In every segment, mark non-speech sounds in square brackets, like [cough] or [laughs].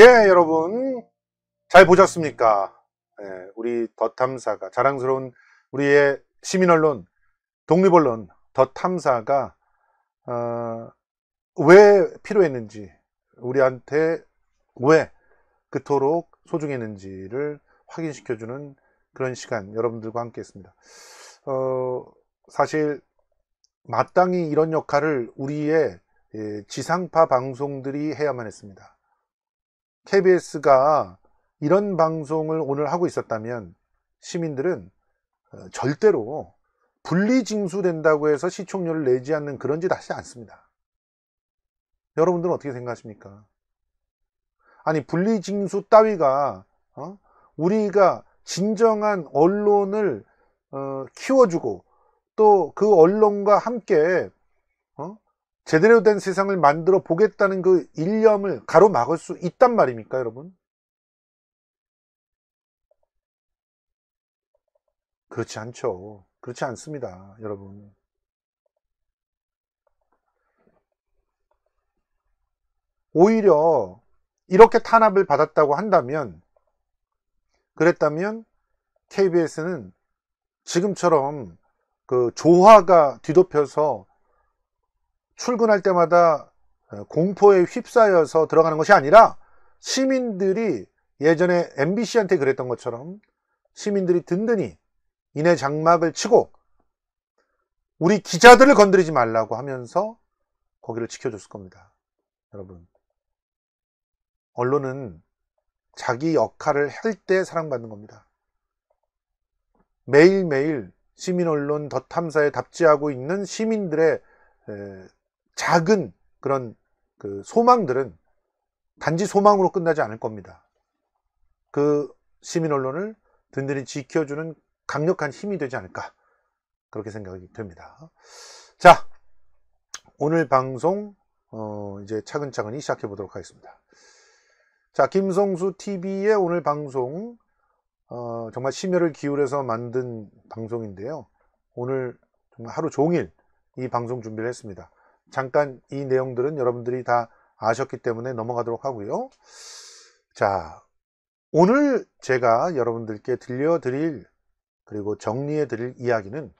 예, 여러분. 잘 보셨습니까? 예, 우리 더탐사가 자랑스러운 우리의 시민언론, 독립언론, 더탐사가 어, 왜 필요했는지, 우리한테 왜 그토록 소중했는지를 확인시켜주는 그런 시간 여러분들과 함께 했습니다. 어, 사실, 마땅히 이런 역할을 우리의 예, 지상파 방송들이 해야만 했습니다. KBS가 이런 방송을 오늘 하고 있었다면 시민들은 어, 절대로 분리징수된다고 해서 시청률을 내지 않는 그런 짓 하지 않습니다. 여러분들은 어떻게 생각하십니까? 아니 분리징수 따위가 어? 우리가 진정한 언론을 어, 키워주고 또 그 언론과 함께 제대로 된 세상을 만들어 보겠다는 그 일념을 가로막을 수 있단 말입니까 여러분? 그렇지 않죠. 그렇지 않습니다 여러분. 오히려 이렇게 탄압을 받았다고 한다면 그랬다면 KBS는 지금처럼 그 조화가 뒤덮여서 출근할 때마다 어, 공포에 휩싸여서 들어가는 것이 아니라 시민들이 예전에 MBC한테 그랬던 것처럼 시민들이 든든히 이내 장막을 치고 우리 기자들을 건드리지 말라고 하면서 거기를 지켜줬을 겁니다. 여러분, 언론은 자기 역할을 할 때 사랑받는 겁니다. 매일매일 시민언론 더탐사에 답지하고 있는 시민들의 작은 그런 그 소망들은 단지 소망으로 끝나지 않을 겁니다. 그 시민 언론을 든든히 지켜주는 강력한 힘이 되지 않을까 그렇게 생각이 됩니다. 자, 오늘 방송 어, 이제 차근차근히 시작해 보도록 하겠습니다. 자, 김성수 TV의 오늘 방송 어, 정말 심혈을 기울여서 만든 방송인데요. 오늘 정말 하루 종일 이 방송 준비를 했습니다. 잠깐 이 내용들은 여러분들이 다 아셨기 때문에 넘어가도록 하고요. 자, 오늘 제가 여러분들께 들려드릴 그리고 정리해드릴 이야기는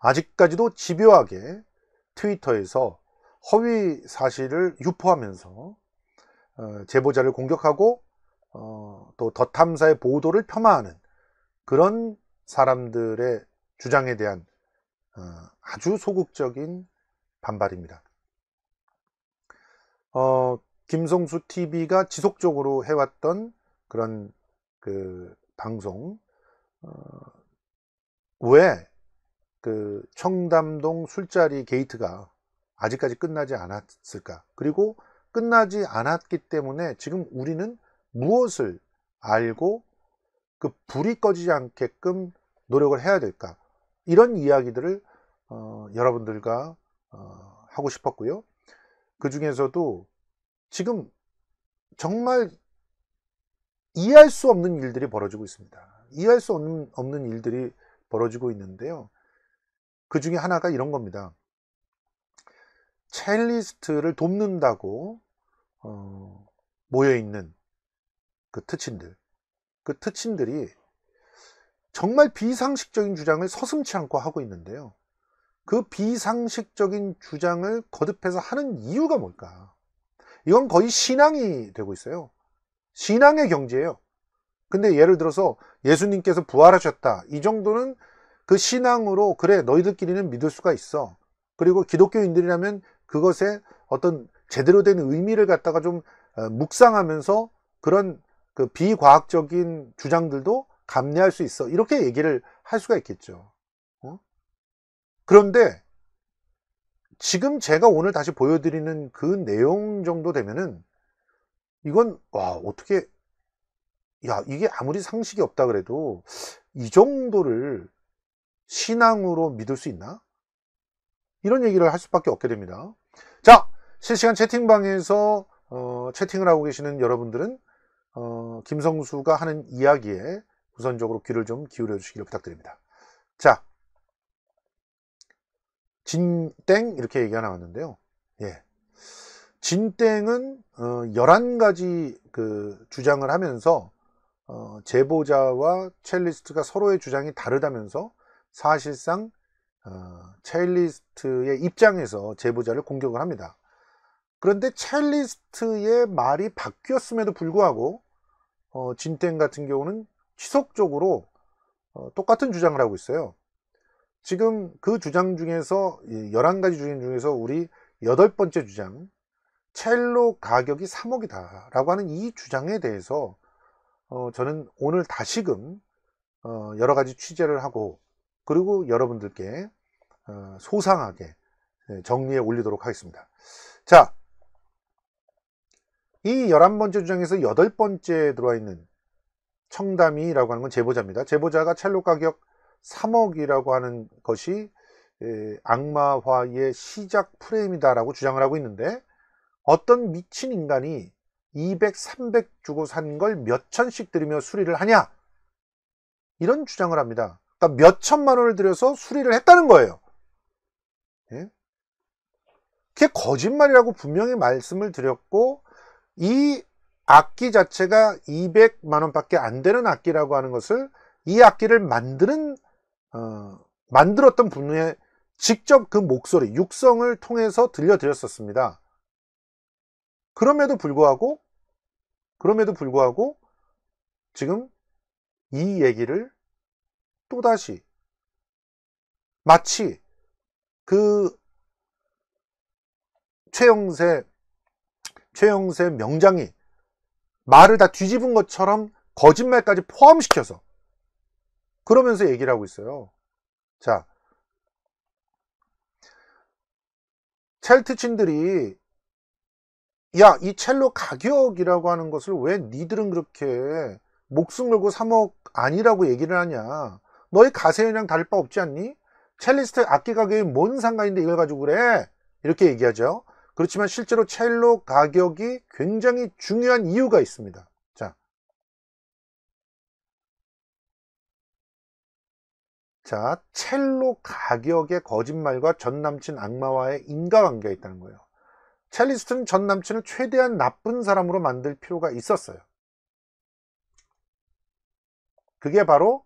아직까지도 집요하게 트위터에서 허위 사실을 유포하면서 어, 제보자를 공격하고 어, 또 더탐사의 보도를 폄하하는 그런 사람들의 주장에 대한 어, 아주 소극적인 반발입니다. 어, 김성수 TV가 지속적으로 해왔던 그런 그 방송 어, 왜그 청담동 술자리 게이트가 아직까지 끝나지 않았을까? 그리고 끝나지 않았기 때문에 지금 우리는 무엇을 알고 그 불이 꺼지지 않게끔 노력을 해야 될까? 이런 이야기들을 어, 여러분들과 어, 하고 싶었고요. 그 중에서도 지금 정말 이해할 수 없는 일들이 벌어지고 있습니다. 이해할 수 없는, 없는 일들이 벌어지고 있는데요. 그 중에 하나가 이런 겁니다. 첼리스트를 돕는다고 어, 모여있는 그 특친들 그 특친들이 정말 비상식적인 주장을 서슴치 않고 하고 있는데요 그 비상식적인 주장을 거듭해서 하는 이유가 뭘까? 이건 거의 신앙이 되고 있어요. 신앙의 경지예요. 근데 예를 들어서 예수님께서 부활하셨다. 이 정도는 그 신앙으로 그래 너희들끼리는 믿을 수가 있어. 그리고 기독교인들이라면 그것에 어떤 제대로 된 의미를 갖다가 좀 어, 묵상하면서 그런 그 비과학적인 주장들도 감내할 수 있어. 이렇게 얘기를 할 수가 있겠죠. 그런데 지금 제가 오늘 다시 보여드리는 그 내용 정도 되면은 이건 와 어떻게 야 이게 아무리 상식이 없다 그래도 이 정도를 신앙으로 믿을 수 있나? 이런 얘기를 할 수밖에 없게 됩니다. 자 실시간 채팅방에서 어, 채팅을 하고 계시는 여러분들은 어, 김성수가 하는 이야기에 우선적으로 귀를 좀 기울여 주시기를 부탁드립니다. 자 진땡 이렇게 얘기가 나왔는데요. 예. 진땡은 어, 11가지 그 주장을 하면서 어, 제보자와 첼리스트가 서로의 주장이 다르다면서 사실상 어, 첼리스트의 입장에서 제보자를 공격을 합니다. 그런데 첼리스트의 말이 바뀌었음에도 불구하고 어, 진땡 같은 경우는 지속적으로 어, 똑같은 주장을 하고 있어요. 지금 그 주장 중에서 11가지 주장 중에서 우리 여덟 번째 주장 첼로 가격이 3억이다 라고 하는 이 주장에 대해서 어, 저는 오늘 다시금 어, 여러가지 취재를 하고 그리고 여러분들께 어, 소상하게 예, 정리해 올리도록 하겠습니다 자, 이 11번째 주장에서 8번째 들어와 있는 청담이라고 하는 건 제보자입니다 제보자가 첼로 가격 3억이라고 하는 것이 악마화의 시작 프레임이다라고 주장을 하고 있는데 어떤 미친 인간이 200, 300 주고 산 걸 몇 천씩 들이며 수리를 하냐 이런 주장을 합니다. 그러니까 몇 천만 원을 들여서 수리를 했다는 거예요. 예? 그게 거짓말이라고 분명히 말씀을 드렸고 이 악기 자체가 200만 원밖에 안 되는 악기라고 하는 것을 이 악기를 만드는 어, 만들었던 분의 직접 그 목소리, 육성을 통해서 들려드렸었습니다. 그럼에도 불구하고, 그럼에도 불구하고, 지금 이 얘기를 또다시 마치 그 최영세, 최영세 명장이 말을 다 뒤집은 것처럼 거짓말까지 포함시켜서 그러면서 얘기를 하고 있어요. 자, 첼트친들이 야, 이 첼로 가격이라고 하는 것을 왜 니들은 그렇게 목숨 걸고 3억 아니라고 얘기를 하냐? 너희 가세연이랑 다를 바 없지 않니? 첼리스트 악기 가격이 뭔 상관인데 이걸 가지고 그래? 이렇게 얘기하죠. 그렇지만 실제로 첼로 가격이 굉장히 중요한 이유가 있습니다. 자, 첼로 가격의 거짓말과 전 남친 악마와의 인과관계가 있다는 거예요. 첼리스트는 전 남친을 최대한 나쁜 사람으로 만들 필요가 있었어요. 그게 바로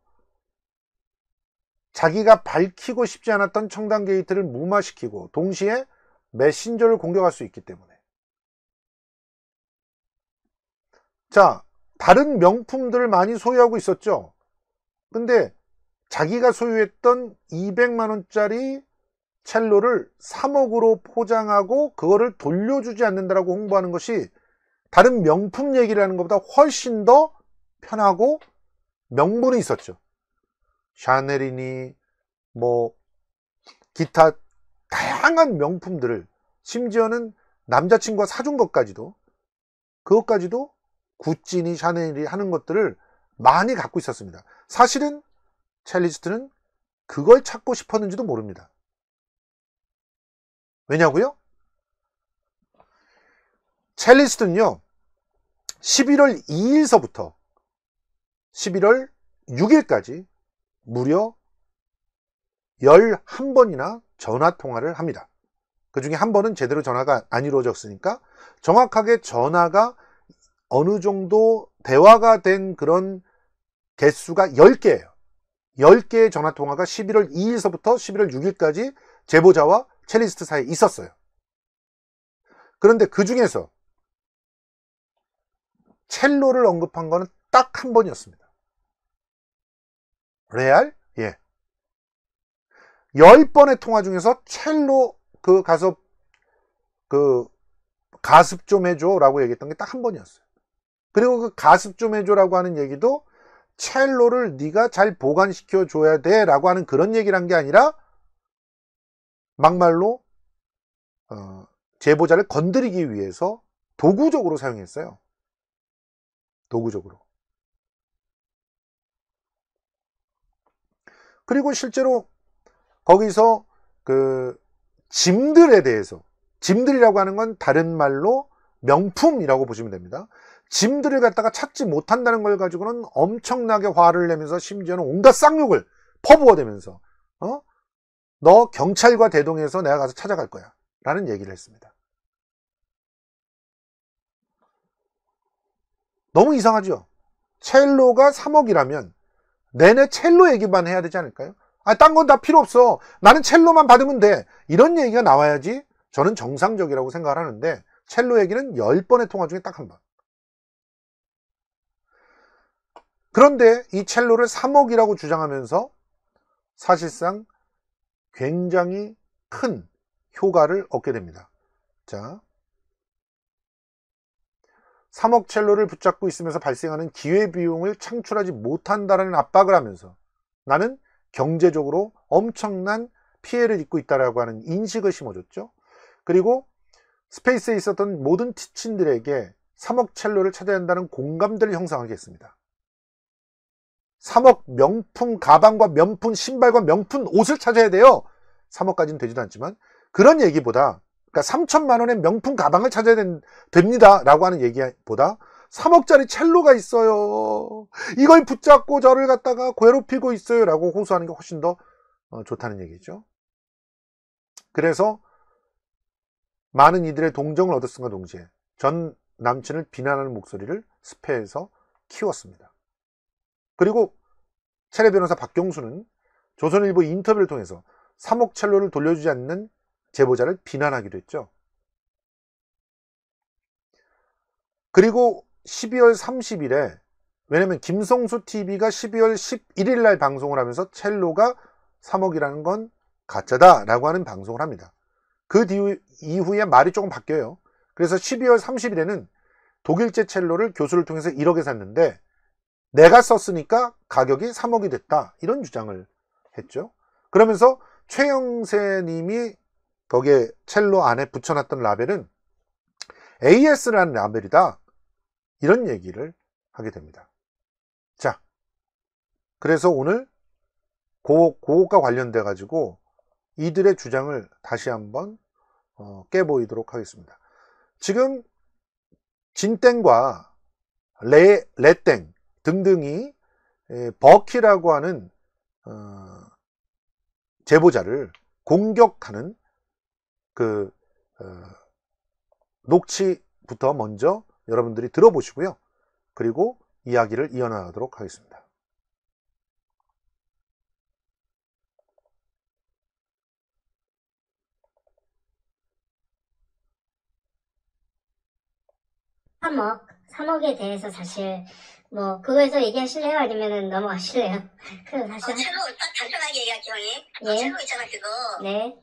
자기가 밝히고 싶지 않았던 청단 게이트를 무마시키고 동시에 메신저를 공격할 수 있기 때문에. 자, 다른 명품들을 많이 소유하고 있었죠. 근데 자기가 소유했던 200만원짜리 첼로를 3억으로 포장하고 그거를 돌려주지 않는다라고 홍보하는 것이 다른 명품 얘기를 하는 것보다 훨씬 더 편하고 명분이 있었죠. 샤넬이니 뭐 기타 다양한 명품들을 심지어는 남자친구가 사준 것까지도 그것까지도 구찌니 샤넬이 하는 것들을 많이 갖고 있었습니다. 사실은 첼리스트는 그걸 찾고 싶었는지도 모릅니다. 왜냐고요? 첼리스트는요. 11월 2일서부터 11월 6일까지 무려 11번이나 전화 통화를 합니다. 그 중에 한 번은 제대로 전화가 안 이루어졌으니까 정확하게 전화가 어느 정도 대화가 된 그런 개수가 10개예요. 10개의 전화통화가 11월 2일서부터 11월 6일까지 제보자와 첼리스트 사이에 있었어요. 그런데 그 중에서 첼로를 언급한 거는 딱 한 번이었습니다. 레알? 예. 10번의 통화 중에서 첼로 그 가서 그 가습 좀 해줘 라고 얘기했던 게 딱 한 번이었어요. 그리고 그 가습 좀 해줘라고 하는 얘기도 첼로를 네가 잘 보관시켜 줘야 돼 라고 하는 그런 얘기를 한 게 아니라 막말로 어, 제보자를 건드리기 위해서 도구적으로 사용했어요. 도구적으로. 그리고 실제로 거기서 그 짐들에 대해서 짐들이라고 하는 건 다른 말로 명품이라고 보시면 됩니다. 짐들을 갖다가 찾지 못한다는 걸 가지고는 엄청나게 화를 내면서 심지어는 온갖 쌍욕을 퍼부어대면서 어? 너 경찰과 대동해서 내가 가서 찾아갈 거야 라는 얘기를 했습니다 너무 이상하죠 첼로가 3억이라면 내내 첼로 얘기만 해야 되지 않을까요? 아, 딴 건 다 필요 없어. 나는 첼로만 받으면 돼. 이런 얘기가 나와야지 저는 정상적이라고 생각을 하는데 첼로 얘기는 10번의 통화 중에 딱 한 번. 그런데 이 첼로를 3억이라고 주장하면서 사실상 굉장히 큰 효과를 얻게 됩니다. 자, 3억 첼로를 붙잡고 있으면서 발생하는 기회비용을 창출하지 못한다는 압박을 하면서 나는 경제적으로 엄청난 피해를 입고 있다라고 하는 인식을 심어줬죠. 그리고 스페이스에 있었던 모든 티친들에게 3억 첼로를 찾아야 한다는 공감대를 형성하게 했습니다. 3억 명품 가방과 명품 신발과 명품 옷을 찾아야 돼요. 3억까지는 되지도 않지만 그런 얘기보다 그러니까 3천만 원의 명품 가방을 찾아야 된, 됩니다라고 하는 얘기보다 3억짜리 첼로가 있어요. 이걸 붙잡고 저를 갖다가 괴롭히고 있어요라고 호소하는 게 훨씬 더 어, 좋다는 얘기죠. 그래서 많은 이들의 동정을 얻었음과 동시에 전 남친을 비난하는 목소리를 스페에서 키웠습니다. 그리고 체례 변호사 박경수는 조선일보 인터뷰를 통해서 3억 첼로를 돌려주지 않는 제보자를 비난하기도 했죠. 그리고 12월 30일에 왜냐면 김성수 TV가 12월 11일 날 방송을 하면서 첼로가 3억이라는 건 가짜다 라고 하는 방송을 합니다. 그 뒤, 이후에 말이 조금 바뀌어요. 그래서 12월 30일에는 독일제 첼로를 교수를 통해서 1억에 샀는데 내가 썼으니까 가격이 3억이 됐다 이런 주장을 했죠 그러면서 최영세님이 거기에 첼로 안에 붙여놨던 라벨은 AS라는 라벨이다 이런 얘기를 하게 됩니다 자 그래서 오늘 고, 고가 관련돼 가지고 이들의 주장을 다시 한번 어, 깨보이도록 하겠습니다 지금 진땡과 레, 레땡 등등이 버키라고 하는 어, 제보자를 공격하는 그 어, 녹취부터 먼저 여러분들이 들어보시고요. 그리고 이야기를 이어나가도록 하겠습니다. 밥 먹. 3억에 대해서 사실 뭐 그거에서 얘기하실래요? 아니면 넘어가실래요? [laughs] 그 사실 어, 철로 딱단순하게 얘기할 경우에 예. 어, 철로 있잖아 그거 네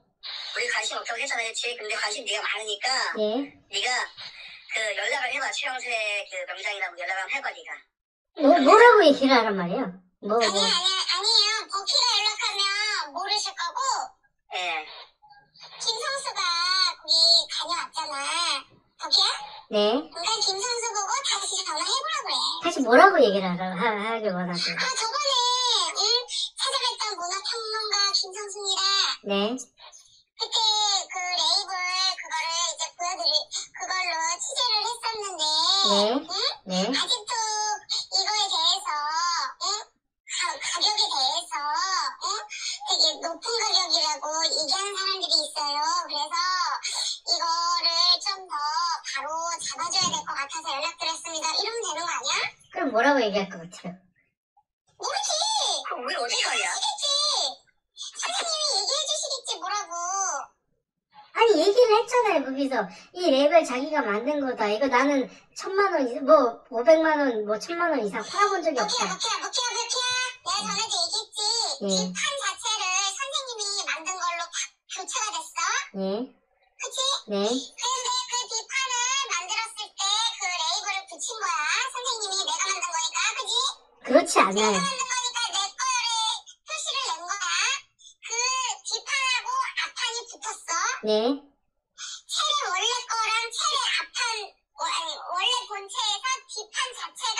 우리 관심 없다고 했잖아 그치? 근데 관심 네가 많으니까 예 네가 그 연락을 해봐 최영세 그 명장이라고 뭐 연락을 해봐 네가 뭐, 뭐라고 얘기를 하란 말이에요? 뭐, 아니 뭐. 아니 아니에요 버키가 연락하면 모르실 거고 예 김성수가 거기 다녀왔잖아 네. 일단 김상수 보고 다시 전화해보라고 해. 다시 뭐라고 얘기를 하라, 하, 하길 원하고. 아, 저번에, 응, 찾아갔던 문화평론가 김상수이라 네. 그때 그 레이블 그거를 이제 보여드릴, 그걸로 취재를 했었는데. 네. 응? 네. 아직도 이거에 대해서, 응? 가, 가격에 대해서, 응? 되게 높은 가격이라고 얘기하는 사람들이 있어요. 그래서 이거를 좀더 잡아줘야 될 것 같아서 연락드렸습니다. 이러면 되는 거 아니야? 그럼 뭐라고 얘기할 것 같아요? 모르지. 그럼 우리 어디 가야? 모르 선생님이 얘기해 주시겠지 뭐라고. 아니 얘기를 했잖아요 거기서 이 레벨 자기가 만든 거다 이거 나는 천만 원, 이상, 뭐 오백만 원, 뭐 천만 원 이상 팔아본 적이 없다. 무히야무히야무히야무히야 내가 전에도 얘기했지. 예. 이판 자체를 선생님이 만든 걸로 교체가 됐어. 예. 그치? 네. 그렇지 않아요. 그 네. 체리 원래 거랑 체리 앞판 어, 아니 원래 본체에서 뒷판 자체가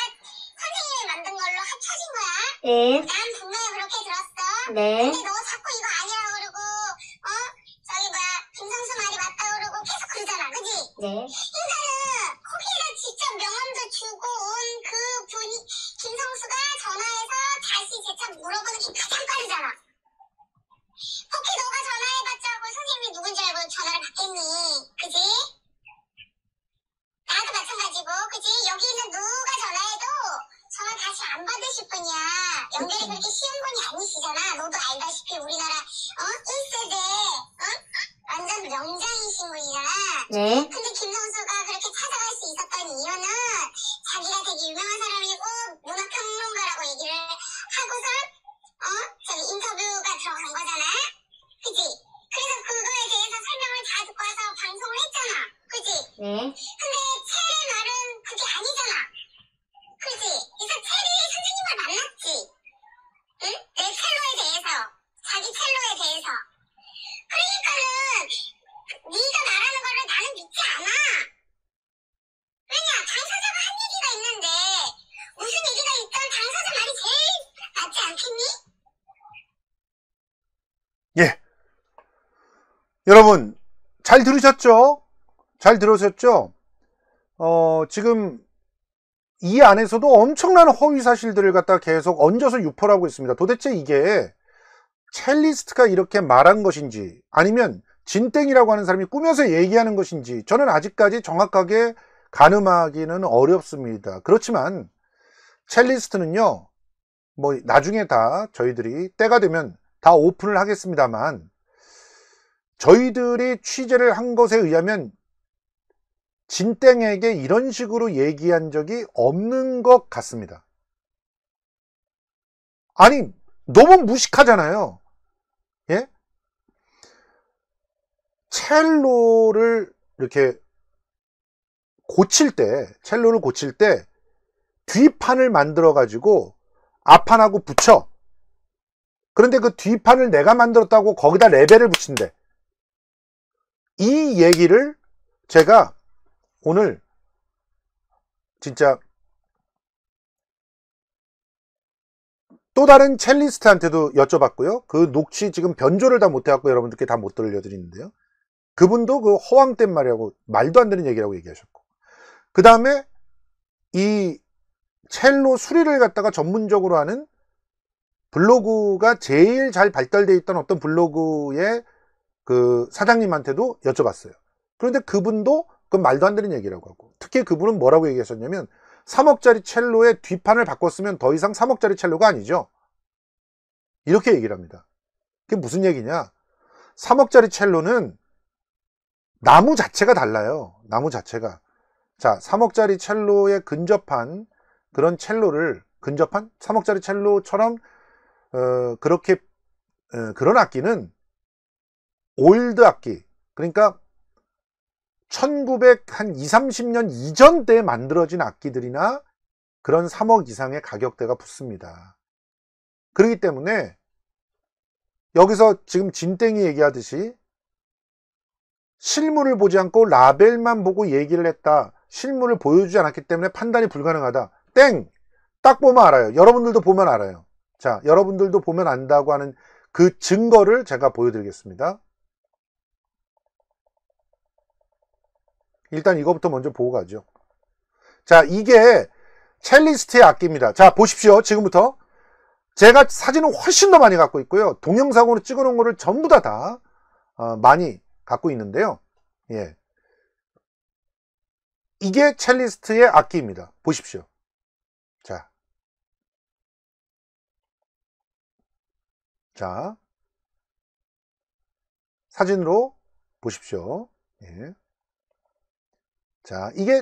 선생님이 만든 걸로 합쳐진 거야. 네. 난 분명히 그렇게 들었어. 네. rules. 잘 들으셨죠? 잘 들으셨죠? 어, 지금 이 안에서도 엄청난 허위 사실들을 갖다 계속 얹어서 유포하고 있습니다. 도대체 이게 첼리스트가 이렇게 말한 것인지 아니면 진땡이라고 하는 사람이 꾸며서 얘기하는 것인지 저는 아직까지 정확하게 가늠하기는 어렵습니다. 그렇지만 첼리스트는요, 뭐 나중에 다 저희들이 때가 되면 다 오픈을 하겠습니다만 저희들이 취재를 한 것에 의하면 진땡에게 이런 식으로 얘기한 적이 없는 것 같습니다. 아니, 너무 무식하잖아요. 예? 첼로를 이렇게 고칠 때, 첼로를 고칠 때뒤판을 만들어 가지고 앞판하고 붙여. 그런데 그뒤판을 내가 만들었다고 거기다 레벨을 붙인대. 이 얘기를 제가 오늘 진짜 또 다른 첼리스트한테도 여쭤봤고요. 그 녹취 지금 변조를 다 못해갖고 여러분들께 다 못 들려드리는데요. 그분도 그 허황된 말이라고 말도 안 되는 얘기라고 얘기하셨고 그 다음에 이 첼로 수리를 갖다가 전문적으로 하는 블로그가 제일 잘 발달되어 있던 어떤 블로그의 그 사장님한테도 여쭤봤어요. 그런데 그분도 그 말도 안 되는 얘기라고 하고 특히 그분은 뭐라고 얘기하셨냐면 3억짜리 첼로의 뒷판을 바꿨으면 더 이상 3억짜리 첼로가 아니죠. 이렇게 얘기를 합니다. 그게 무슨 얘기냐? 3억짜리 첼로는 나무 자체가 달라요. 나무 자체가. 자, 3억짜리 첼로에 근접한 그런 첼로를 근접한 3억짜리 첼로처럼 어, 그렇게 어, 그런 악기는 올드 악기 그러니까 1900 한 20, 30년 이전 때 만들어진 악기들이나 그런 3억 이상의 가격대가 붙습니다. 그렇기 때문에 여기서 지금 진땡이 얘기하듯이 실물을 보지 않고 라벨만 보고 얘기를 했다. 실물을 보여주지 않았기 때문에 판단이 불가능하다. 땡! 딱 보면 알아요. 여러분들도 보면 알아요. 자, 여러분들도 보면 안다고 하는 그 증거를 제가 보여드리겠습니다. 일단 이거부터 먼저 보고 가죠. 자, 이게 첼리스트의 악기입니다. 자, 보십시오. 지금부터. 제가 사진을 훨씬 더 많이 갖고 있고요. 동영상으로 찍어놓은 거를 전부 다, 다 어, 많이 갖고 있는데요. 예. 이게 첼리스트의 악기입니다. 보십시오. 자. 자. 사진으로 보십시오. 예. 자, 이게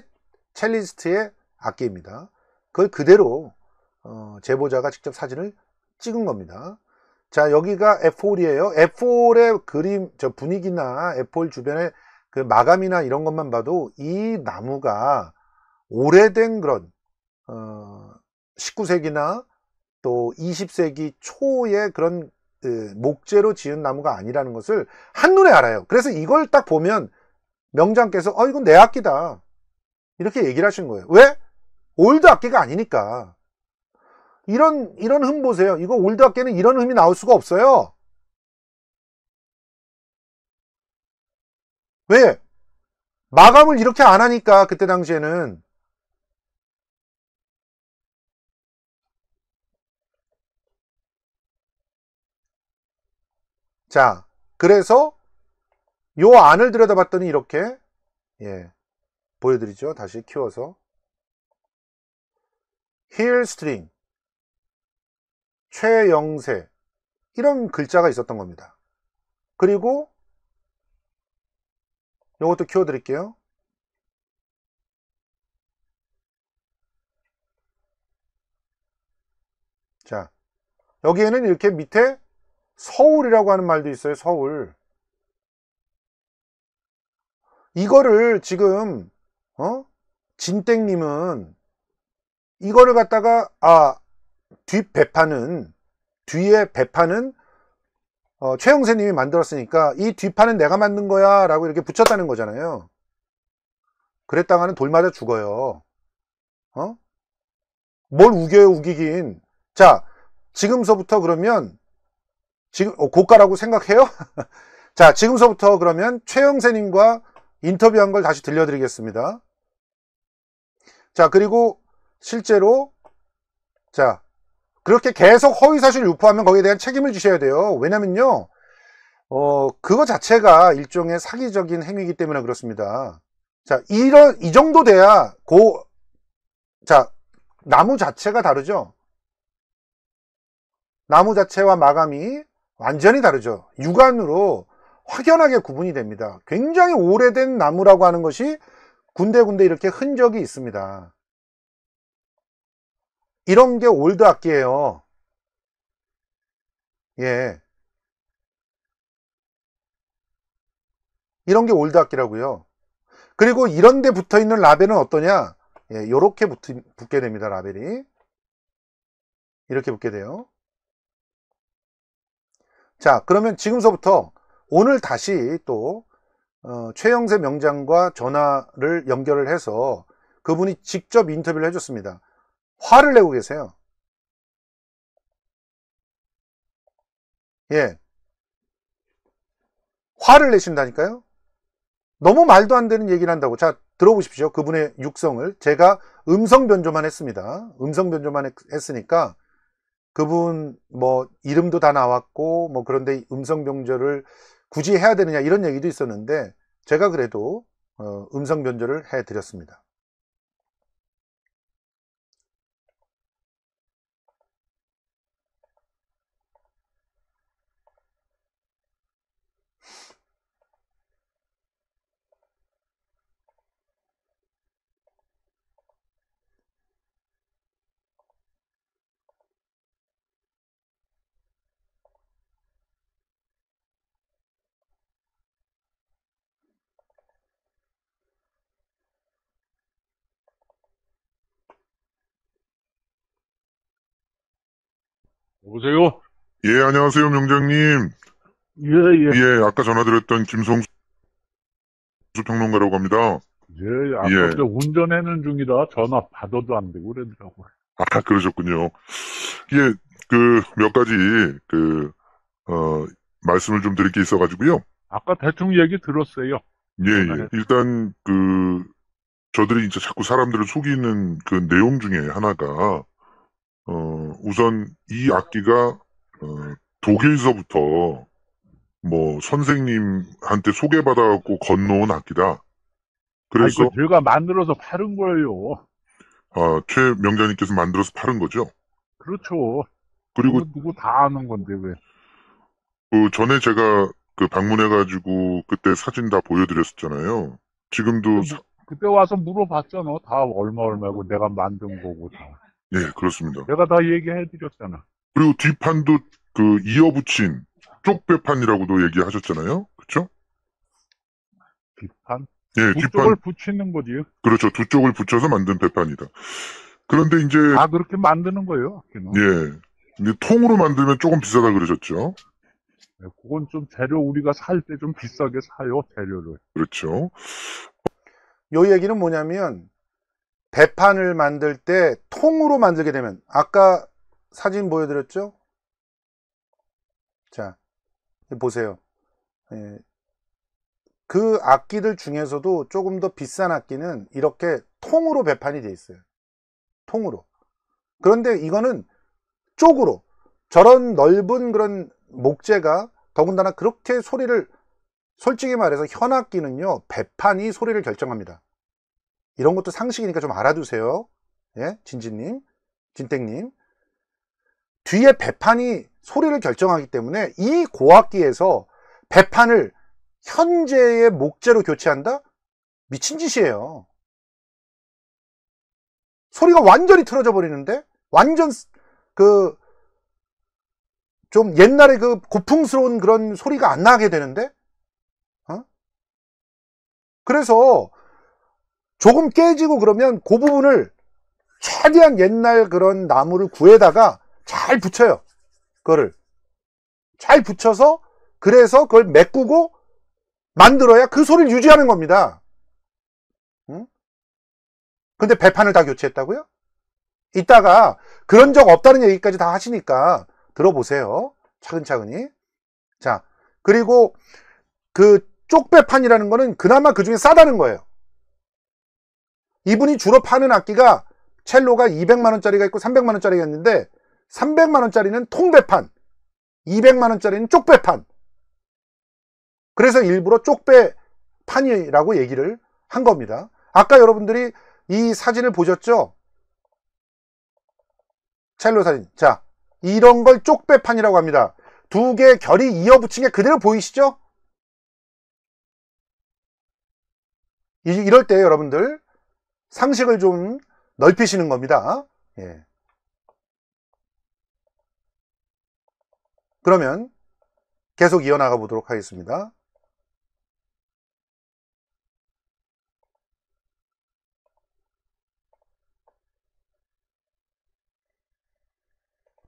첼리스트의 악기입니다. 그걸 그대로 어, 제보자가 직접 사진을 찍은 겁니다. 자, 여기가 F4이에요. F4의 그림, 저 분위기나 F4 주변의 그 마감이나 이런 것만 봐도 이 나무가 오래된 그런 어, 19세기나 또 20세기 초의 그런 그, 목재로 지은 나무가 아니라는 것을 한눈에 알아요. 그래서 이걸 딱 보면 명장께서 어 이건 내 악기다 이렇게 얘기를 하신 거예요 왜? 올드 악기가 아니니까 이런 이런 흠 보세요 이거 올드 악기는 이런 흠이 나올 수가 없어요 왜? 마감을 이렇게 안 하니까 그때 당시에는 자 그래서 요 안을 들여다봤더니 이렇게 예 보여드리죠 다시 키워서 힐 스트링 최영세 이런 글자가 있었던 겁니다 그리고 요것도 키워 드릴게요 자 여기에는 이렇게 밑에 서울이라고 하는 말도 있어요 서울 이거를 지금 어? 진땡님은 이거를 갖다가 아 뒷배판은 뒤에 배판은 어, 최영세님이 만들었으니까 이 뒷판은 내가 만든 거야 라고 이렇게 붙였다는 거잖아요 그랬다가는 돌마다 죽어요 어? 뭘 우겨요 우기긴 자 지금서부터 그러면 지금 어, 고가라고 생각해요? [laughs] 자 지금서부터 그러면 최영세님과 인터뷰한 걸 다시 들려드리겠습니다. 자, 그리고 실제로 자, 그렇게 계속 허위사실 유포하면 거기에 대한 책임을 지셔야 돼요. 왜냐면요. 어, 그거 자체가 일종의 사기적인 행위이기 때문에 그렇습니다. 자, 이런, 이 정도 돼야 고, 자, 나무 자체가 다르죠? 나무 자체와 마감이 완전히 다르죠. 육안으로 확연하게 구분이 됩니다. 굉장히 오래된 나무라고 하는 것이 군데군데 이렇게 흔적이 있습니다. 이런 게 올드 악기예요. 예. 이런 게 올드 악기라고요. 그리고 이런 데 붙어 있는 라벨은 어떠냐? 예, 요렇게 붙, 붙게 됩니다, 라벨이. 이렇게 붙게 돼요. 자, 그러면 지금서부터 오늘 다시 또 어, 최영세 명장과 전화를 연결을 해서 그분이 직접 인터뷰를 해줬습니다. 화를 내고 계세요. 예. 화를 내신다니까요? 너무 말도 안 되는 얘기를 한다고. 자, 들어보십시오. 그분의 육성을. 제가 음성 변조만 했습니다. 음성 변조만 했, 했으니까 그분 뭐 이름도 다 나왔고 뭐 그런데 음성 변조를 굳이 해야 되느냐 이런 얘기도 있었는데 제가 그래도 어, 음성 변조를 해드렸습니다. 여보세요? 예, 안녕하세요, 명장님. 예, 예. 예, 아까 전화드렸던 김성수 평론가라고 합니다. 예, 예, 아까 예. 운전하는 중이라 전화 받아도 안 되고 그러더라고요. 아, 그러셨군요. 예, 그, 몇 가지, 그, 어, 말씀을 좀 드릴 게 있어가지고요. 아까 대충 얘기 들었어요. 예, 예. 일단, 그, 저들이 이제 자꾸 사람들을 속이는 그 내용 중에 하나가, 어, 우선 이 악기가 어, 독일서부터 뭐 선생님한테 소개받아갖고 건너온 악기다. 그 그래서 아니, 제가 만들어서 파는 거예요. 아, 최명자님께서 만들어서 파는 거죠? 그렇죠. 그리고 누구 다 아는 건데 왜? 그 전에 제가 그 방문해가지고 그때 사진 다 보여드렸었잖아요. 지금도 그, 그때 와서 물어봤잖아. 다 얼마 얼마고 내가 만든 거고 다. 예, 그렇습니다. 내가 다 얘기해드렸잖아. 그리고 뒷판도 그 이어붙인 쪽배판이라고도 얘기하셨잖아요. 그쵸? 뒷판? 예, 두 뒷판. 쪽을 붙이는 거지. 요 그렇죠. 두 쪽을 붙여서 만든 배판이다. 그런데 이제. 다 그렇게 만드는 거예요. 걔는. 예. 근데 통으로 만들면 조금 비싸다 그러셨죠? 네, 그건 좀 재료 우리가 살 때 좀 비싸게 사요, 재료를. 그렇죠. 요 얘기는 뭐냐면 배판을 만들 때 통으로 만들게 되면 아까 사진 보여드렸죠? 자 보세요 예. 그 악기들 중에서도 조금 더 비싼 악기는 이렇게 통으로 배판이 돼 있어요 통으로 그런데 이거는 쪽으로 저런 넓은 그런 목재가 더군다나 그렇게 소리를 솔직히 말해서 현악기는요 배판이 소리를 결정합니다 이런 것도 상식이니까 좀 알아두세요. 예? 진진님, 진땡님. 뒤에 배판이 소리를 결정하기 때문에 이 고압기에서 배판을 현재의 목재로 교체한다? 미친 짓이에요. 소리가 완전히 틀어져 버리는데 완전 그 좀 옛날에 그 고풍스러운 그런 소리가 안 나게 되는데 어? 그래서 조금 깨지고 그러면 그 부분을 최대한 옛날 그런 나무를 구해다가 잘 붙여요. 그거를. 잘 붙여서 그래서 그걸 메꾸고 만들어야 그 소리를 유지하는 겁니다. 응? 근데 배판을 다 교체했다고요? 이따가 그런 적 없다는 얘기까지 다 하시니까 들어보세요. 차근차근히. 자, 그리고 그 쪽배판이라는 거는 그나마 그 중에 싸다는 거예요. 이분이 주로 파는 악기가 첼로가 200만원짜리가 있고 300만원짜리가 있는데 300만원짜리는 통배판 200만원짜리는 쪽배판 그래서 일부러 쪽배판이라고 얘기를 한 겁니다 아까 여러분들이 이 사진을 보셨죠? 첼로 사진 자 이런 걸 쪽배판이라고 합니다 두개의 결이 이어붙인 게 그대로 보이시죠? 이럴 때 여러분들 상식을 좀 넓히시는 겁니다. 예. 그러면 계속 이어나가 보도록 하겠습니다.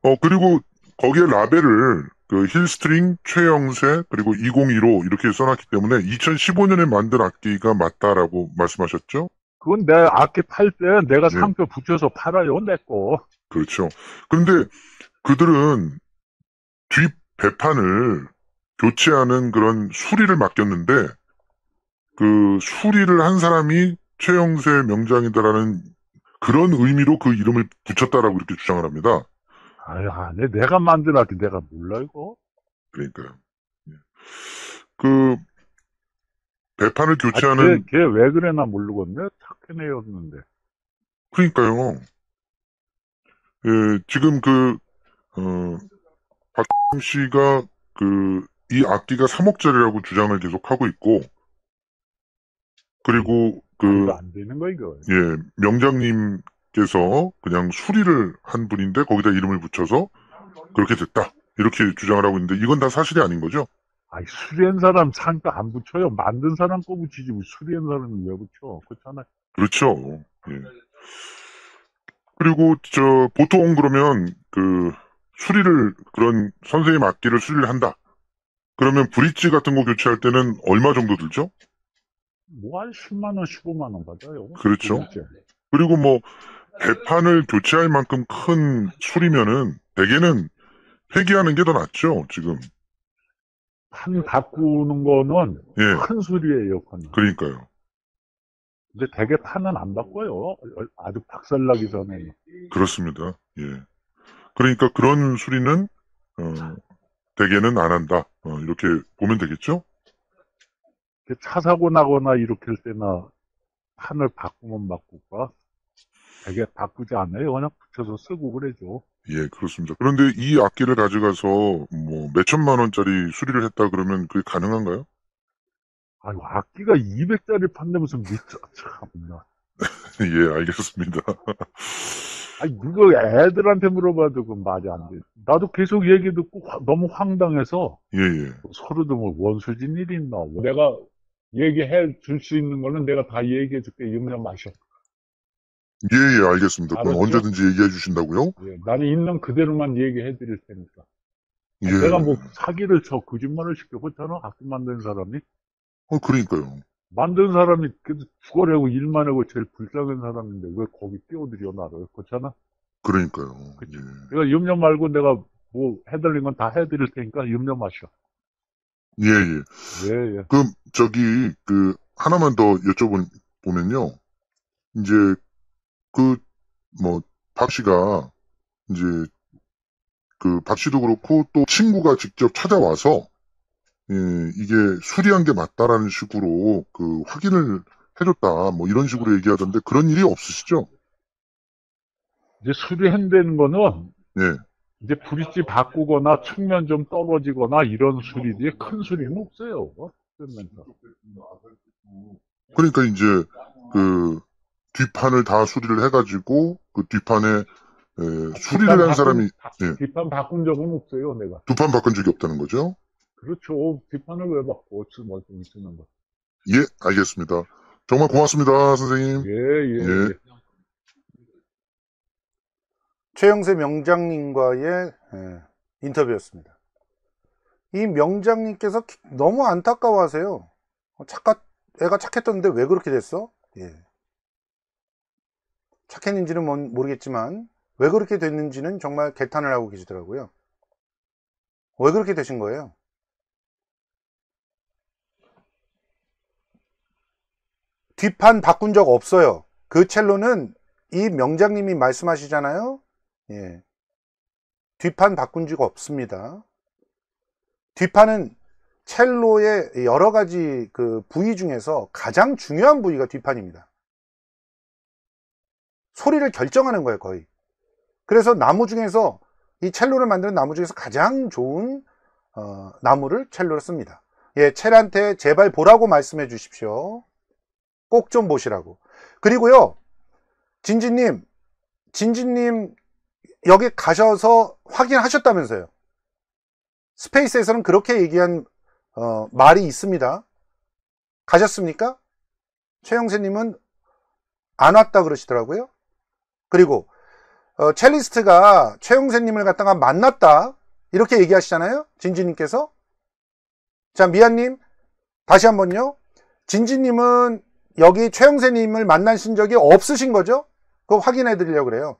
어 그리고 거기에 라벨을 그 힐스트링 최영세 그리고 2015 이렇게 써놨기 때문에 2015년에 만든 악기가 맞다라고 말씀하셨죠? 그건 내 악기 팔 때 내가 예. 상표 붙여서 팔아요, 내 거. 그렇죠. 근데 그들은 뒷 배판을 교체하는 그런 수리를 맡겼는데 그 수리를 한 사람이 최영세 명장이다라는 그런 의미로 그 이름을 붙였다라고 이렇게 주장을 합니다. 아, 유 내가 만든 악기 내가 몰라 이거. 그러니까요. 예. 그 배판을 아, 교체하는. 아, 걔왜 그래나 모르겠네. 착한 애였는데. 그러니까요. 예, 지금 그, 어, 박 k 씨가 그, 이 악기가 3억짜리라고 주장을 계속 하고 있고, 그리고 그, 안 되는 거, 이거. 예, 명장님께서 그냥 수리를 한 분인데, 거기다 이름을 붙여서 그렇게 됐다. 이렇게 주장을 하고 있는데, 이건 다 사실이 아닌 거죠? 아이 수리한 사람 상가 안 붙여요. 만든 사람 거 붙이지 수리한 뭐 사람은 왜 붙여? 그렇잖아 그렇죠. 예. 그리고 저 보통 그러면 그 수리를 그런 선생님 악기를 수리를 한다. 그러면 브릿지 같은 거 교체할 때는 얼마 정도 들죠? 뭐 한 10만 원, 15만 원 받아요. 그렇죠. 브릿지. 그리고 뭐 배판을 교체할 만큼 큰 수리면은 대개는 폐기하는 게 더 낫죠, 지금. 판 바꾸는 거는 예. 큰 수리의 에어컨이. 그러니까요. 근데 대개 판은 안 바꿔요. 아주 박살나기 전에. 그렇습니다. 예. 그러니까 그런 수리는 어, 대개는 안 한다. 어, 이렇게 보면 되겠죠? 차 사고 나거나 일으킬 때나 판을 바꾸면 바꿀까 대개 바꾸지 않아요. 그냥 붙여서 쓰고 그래죠 예, 그렇습니다. 그런데 이 악기를 가져가서 뭐 몇천만 원짜리 수리를 했다 그러면 그게 가능한가요? 아유, 악기가 200짜리 판다면서 미쳐, 참나. [laughs] 예, 알겠습니다. [laughs] 아니, 그거 애들한테 물어봐도 그건 말이 안 돼. 나도 계속 얘기 듣고 화, 너무 황당해서. 예, 예. 서로도 뭐 원수진 일이 있나. 내가 얘기해 줄 수 있는 거는 내가 다 얘기해 줄게. 영음 마셔. 예, 예, 알겠습니다. 그럼 알았죠? 언제든지 얘기해 주신다고요? 예, 나는 있는 그대로만 얘기해 드릴 테니까. 예. 내가 뭐 사기를 쳐 거짓말을 시켜 고 저는 아 학교 만든 사람이 어, 그러니까요. 만든 사람이 그래도 죽어려고 일만 하고 제일 불쌍한 사람인데 왜 거기 끼어들려 나를 그렇잖아 그러니까요. 그치? 예. 내가 염려 말고 내가 뭐 해드리는 건 다 해드릴 테니까 염려 마셔 예, 예. 예, 예. 그럼 저기 그 하나만 더 여쭤보면요. 이제 그, 뭐, 박 씨가 이제 그 박 씨도 그렇고 또 친구가 직접 찾아와서 예, 이게 수리한 게 맞다라는 식으로 그 확인을 해줬다 뭐 이런 식으로 얘기하던데 그런 일이 없으시죠? 이제 수리한다는 거는 예. 이제 브릿지 바꾸거나 측면 좀 떨어지거나 이런 수리 뒤에 큰 수리는 없어요. 그러니까 이제 그 뒷판을 다 수리를 해가지고 그 뒷판에 에, 아, 수리를 한 사람이 예. 뒷판 바꾼 적은 없어요 내가 두 판 바꾼 적이 없다는 거죠? 그렇죠 어, 뒷판을 왜 바꿔 지금 쓰는 거? 예 알겠습니다. 정말 고맙습니다 선생님. 예. 예. 예. 예. 최영세 명장님과의 인터뷰였습니다. 이 명장님께서 너무 안타까워하세요. 어, 착각, 애가 착했던데 왜 그렇게 됐어? 예. 착했는지는 뭐 모르겠지만 왜 그렇게 됐는지는 정말 개탄을 하고 계시더라고요. 왜 그렇게 되신 거예요? 뒷판 바꾼 적 없어요. 그 첼로는 이 명장님이 말씀하시잖아요. 예. 뒷판 바꾼 적 없습니다. 뒷판은 첼로의 여러 가지 그 부위 중에서 가장 중요한 부위가 뒷판입니다. 소리를 결정하는 거예요 거의 그래서 나무 중에서 이 첼로를 만드는 나무 중에서 가장 좋은 어, 나무를 첼로로 씁니다 예, 첼한테 제발 보라고 말씀해 주십시오 꼭 좀 보시라고 그리고요 진진님 진진님 여기 가셔서 확인하셨다면서요 스페이스에서는 그렇게 얘기한 어, 말이 있습니다 가셨습니까? 최영세님은 안 왔다 그러시더라고요 그리고 어, 첼리스트가 최용세님을 갖다가 만났다 이렇게 얘기하시잖아요 진지님께서 자 미안님 다시 한번요 진지님은 여기 최용세님을 만나신 적이 없으신 거죠? 그거 확인해 드리려고 그래요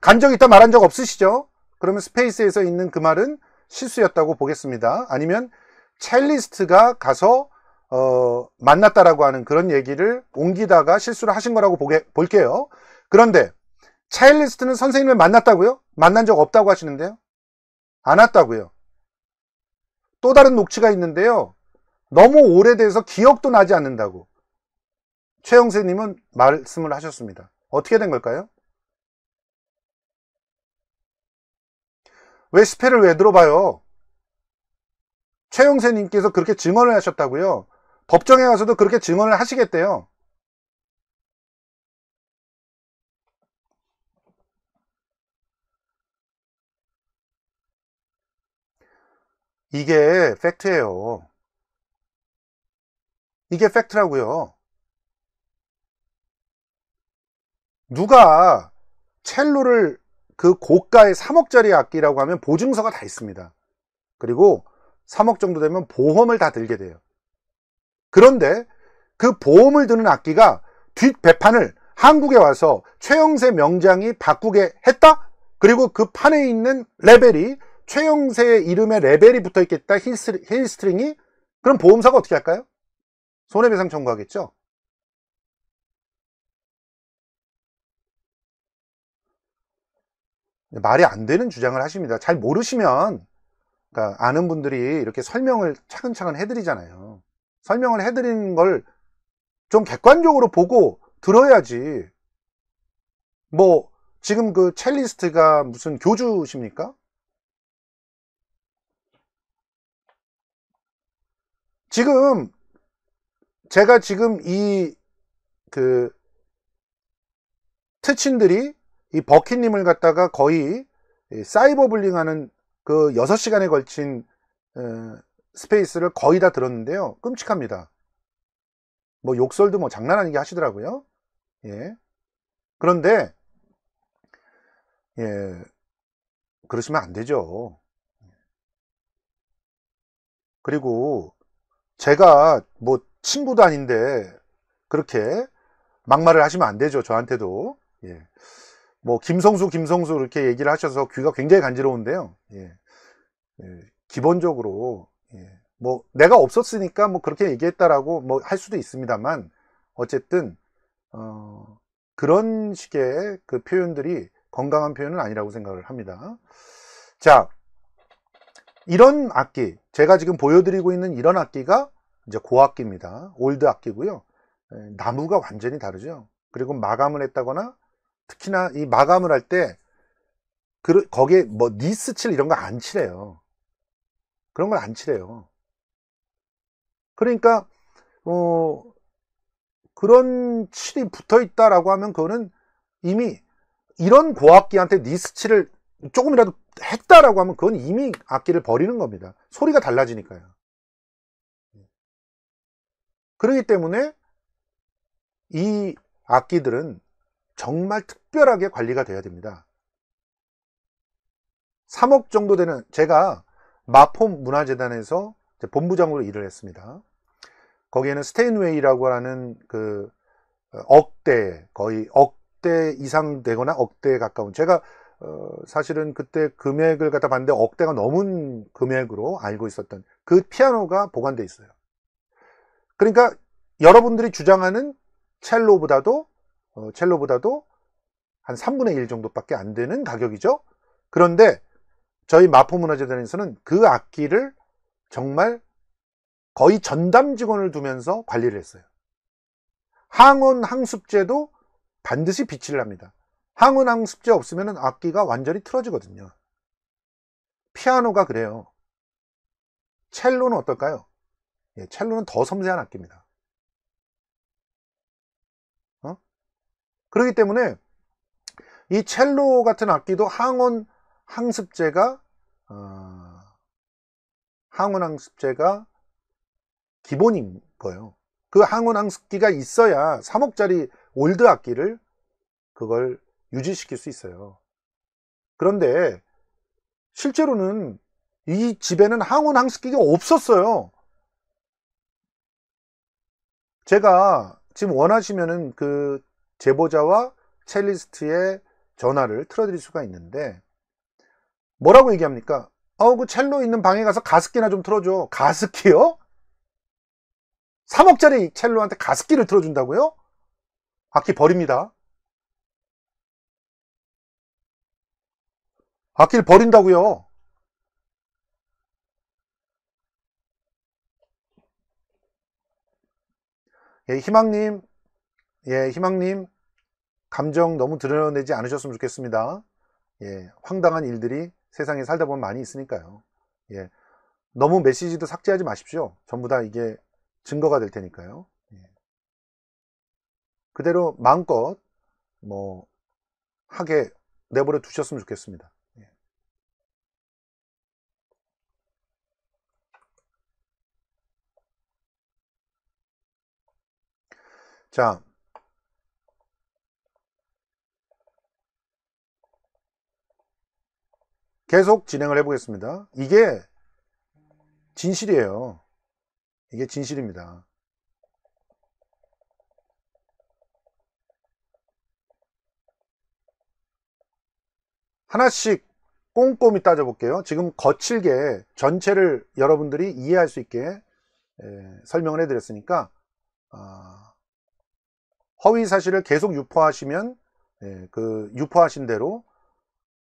간 적 있다 말한 적 없으시죠? 그러면 스페이스에서 있는 그 말은 실수였다고 보겠습니다 아니면 첼리스트가 가서 어, 만났다라고 하는 그런 얘기를 옮기다가 실수를 하신 거라고 보게, 볼게요. 그런데 차일리스트는 선생님을 만났다고요? 만난 적 없다고 하시는데요? 안 왔다고요. 또 다른 녹취가 있는데요. 너무 오래돼서 기억도 나지 않는다고. 최영세님은 말씀을 하셨습니다. 어떻게 된 걸까요? 왜 스펠을 왜 들어봐요? 최영세님께서 그렇게 증언을 하셨다고요? 법정에 가서도 그렇게 증언을 하시겠대요. 이게 팩트예요. 이게 팩트라고요. 누가 첼로를 그 고가의 3억짜리 악기라고 하면 보증서가 다 있습니다. 그리고 3억 정도 되면 보험을 다 들게 돼요. 그런데 그 보험을 드는 악기가 뒷배판을 한국에 와서 최영세 명장이 바꾸게 했다? 그리고 그 판에 있는 레벨이 최영세의 이름에 레벨이 붙어 있겠다 힐스트링, 이 그럼 보험사가 어떻게 할까요? 손해배상 청구하겠죠? 말이 안 되는 주장을 하십니다. 잘 모르시면 그러니까 아는 분들이 이렇게 설명을 차근차근 해드리잖아요. 설명을 해드리는 걸 좀 객관적으로 보고 들어야지 뭐 지금 그 첼리스트가 무슨 교주십니까? 지금 제가 지금 이그 트친들이 이 버킷님을 갖다가 거의 사이버 불링하는 그 6시간에 걸친 어, 스페이스를 거의 다 들었는데요. 끔찍합니다. 뭐 욕설도 뭐 장난 아니게 하시더라고요. 예. 그런데 예. 그러시면 안 되죠. 그리고 제가 뭐 친구도 아닌데 그렇게 막말을 하시면 안 되죠. 저한테도. 예. 뭐 김성수 김성수 이렇게 얘기를 하셔서 귀가 굉장히 간지러운데요. 예. 예. 기본적으로 예. 뭐 내가 없었으니까 뭐 그렇게 얘기했다라고 뭐 할 수도 있습니다만 어쨌든 어 그런 식의 그 표현들이 건강한 표현은 아니라고 생각을 합니다. 자, 이런 악기, 제가 지금 보여드리고 있는 이런 악기가 이제 고악기입니다. 올드 악기고요. 예, 나무가 완전히 다르죠. 그리고 마감을 했다거나 특히나 이 마감을 할 때 거기에 뭐 니스칠 이런 거 안 칠해요. 그런 걸 안 칠해요. 그러니까 어, 그런 칠이 붙어 있다라고 하면 그거는 이미 이런 고악기한테 니스칠을 조금이라도 했다라고 하면 그건 이미 악기를 버리는 겁니다. 소리가 달라지니까요. 그러기 때문에 이 악기들은 정말 특별하게 관리가 돼야 됩니다. 3억 정도 되는 제가 마포 문화재단에서 본부장으로 일을 했습니다. 거기에는 스테인웨이라고 하는 그 어, 억대 거의 억대 이상 되거나 억대에 가까운 제가 어, 사실은 그때 금액을 갖다 봤는데 억대가 넘은 금액으로 알고 있었던 그 피아노가 보관돼 있어요. 그러니까 여러분들이 주장하는 첼로보다도 어, 첼로보다도 한 3분의 1 정도밖에 안 되는 가격이죠. 그런데 저희 마포문화재단에서는 그 악기를 정말 거의 전담 직원을 두면서 관리를 했어요. 항온 항습제도 반드시 비치를 합니다. 항온 항습제 없으면 악기가 완전히 틀어지거든요. 피아노가 그래요. 첼로는 어떨까요? 예, 첼로는 더 섬세한 악기입니다. 어? 그렇기 때문에 이 첼로 같은 악기도 항온 항습제가 어, 항온항습제가 기본인 거예요. 그 항온항습기가 있어야 3억짜리 올드 악기를 그걸 유지시킬 수 있어요. 그런데 실제로는 이 집에는 항온항습기가 없었어요. 제가 지금 원하시면은 그 제보자와 첼리스트의 전화를 틀어드릴 수가 있는데 뭐라고 얘기합니까? 어우 그 첼로 있는 방에 가서 가습기나 좀 틀어줘 가습기요? 3억짜리 첼로한테 가습기를 틀어준다고요? 악기 버립니다 악기를 버린다고요 예, 희망님 예, 희망님 감정 너무 드러내지 않으셨으면 좋겠습니다 예, 황당한 일들이 세상에 살다 보면 많이 있으니까요. 예. 너무 메시지도 삭제하지 마십시오. 전부 다 이게 증거가 될 테니까요. 예. 그대로 마음껏 뭐 하게 내버려 두셨으면 좋겠습니다. 예. 자, 계속 진행을 해보겠습니다. 이게 진실이에요. 이게 진실입니다. 하나씩 꼼꼼히 따져볼게요. 지금 거칠게 전체를 여러분들이 이해할 수 있게 설명을 해드렸으니까 아, 허위 사실을 계속 유포하시면 그 유포하신 대로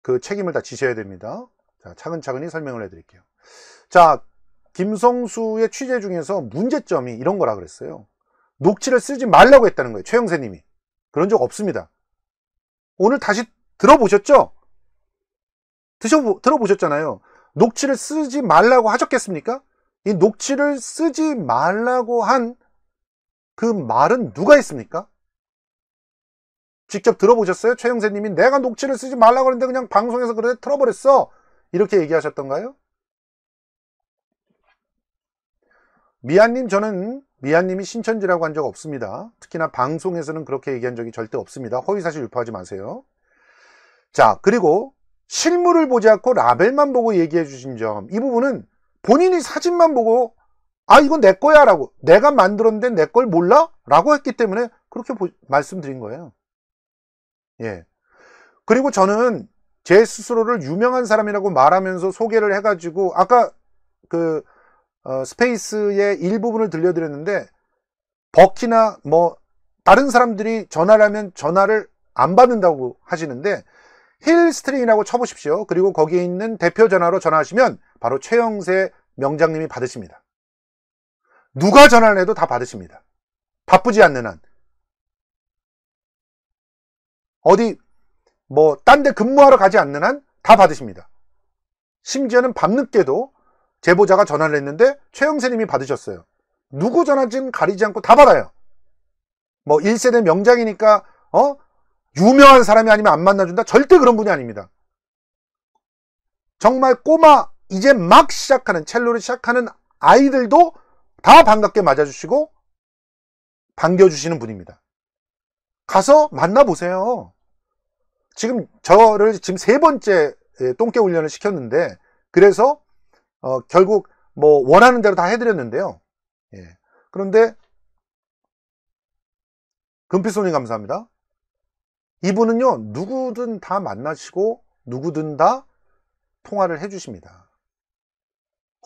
그 책임을 다 지셔야 됩니다. 자, 차근차근히 설명을 해드릴게요. 자, 김성수의 취재 중에서 문제점이 이런 거라 그랬어요. 녹취를 쓰지 말라고 했다는 거예요. 최영세님이. 그런 적 없습니다. 오늘 다시 들어보셨죠? 드셔보, 들어보셨잖아요. 녹취를 쓰지 말라고 하셨겠습니까? 이 녹취를 쓰지 말라고 한 그 말은 누가 했습니까? 직접 들어보셨어요? 최영세님이 내가 녹취를 쓰지 말라고 하는데 그냥 방송에서 그래 틀어버렸어. 이렇게 얘기하셨던가요? 미안님 저는 미안님이 신천지라고 한 적 없습니다. 특히나 방송에서는 그렇게 얘기한 적이 절대 없습니다. 허위사실 유포하지 마세요. 자 그리고 실물을 보지 않고 라벨만 보고 얘기해 주신 점이 부분은 본인이 사진만 보고 아 이건 내 거야 라고 내가 만들었는데 내 걸 몰라? 라고 했기 때문에 그렇게 보, 말씀드린 거예요. 예. 그리고 저는 제 스스로를 유명한 사람이라고 말하면서 소개를 해가지고 아까 그 어, 스페이스의 일부분을 들려드렸는데 버키나 뭐 다른 사람들이 전화를 하면 전화를 안 받는다고 하시는데 힐스트링이라고 쳐보십시오. 그리고 거기에 있는 대표 전화로 전화하시면 바로 최영세 명장님이 받으십니다. 누가 전화를 해도 다 받으십니다. 바쁘지 않는 한. 어디 뭐 딴 데 근무하러 가지 않는 한 다 받으십니다. 심지어는 밤늦게도 제보자가 전화를 했는데 최영세님이 받으셨어요. 누구 전화지는 가리지 않고 다 받아요. 뭐 1세대 명장이니까어 유명한 사람이 아니면 안 만나준다? 절대 그런 분이 아닙니다. 정말 꼬마 이제 막 시작하는 첼로를 시작하는 아이들도 다 반갑게 맞아주시고 반겨주시는 분입니다. 가서 만나보세요. 지금 저를 지금 세 번째 예, 똥개 훈련을 시켰는데 그래서 어, 결국 뭐 원하는 대로 다 해드렸는데요. 예. 그런데 금피손님 감사합니다. 이분은요 누구든 다 만나시고 누구든 다 통화를 해주십니다.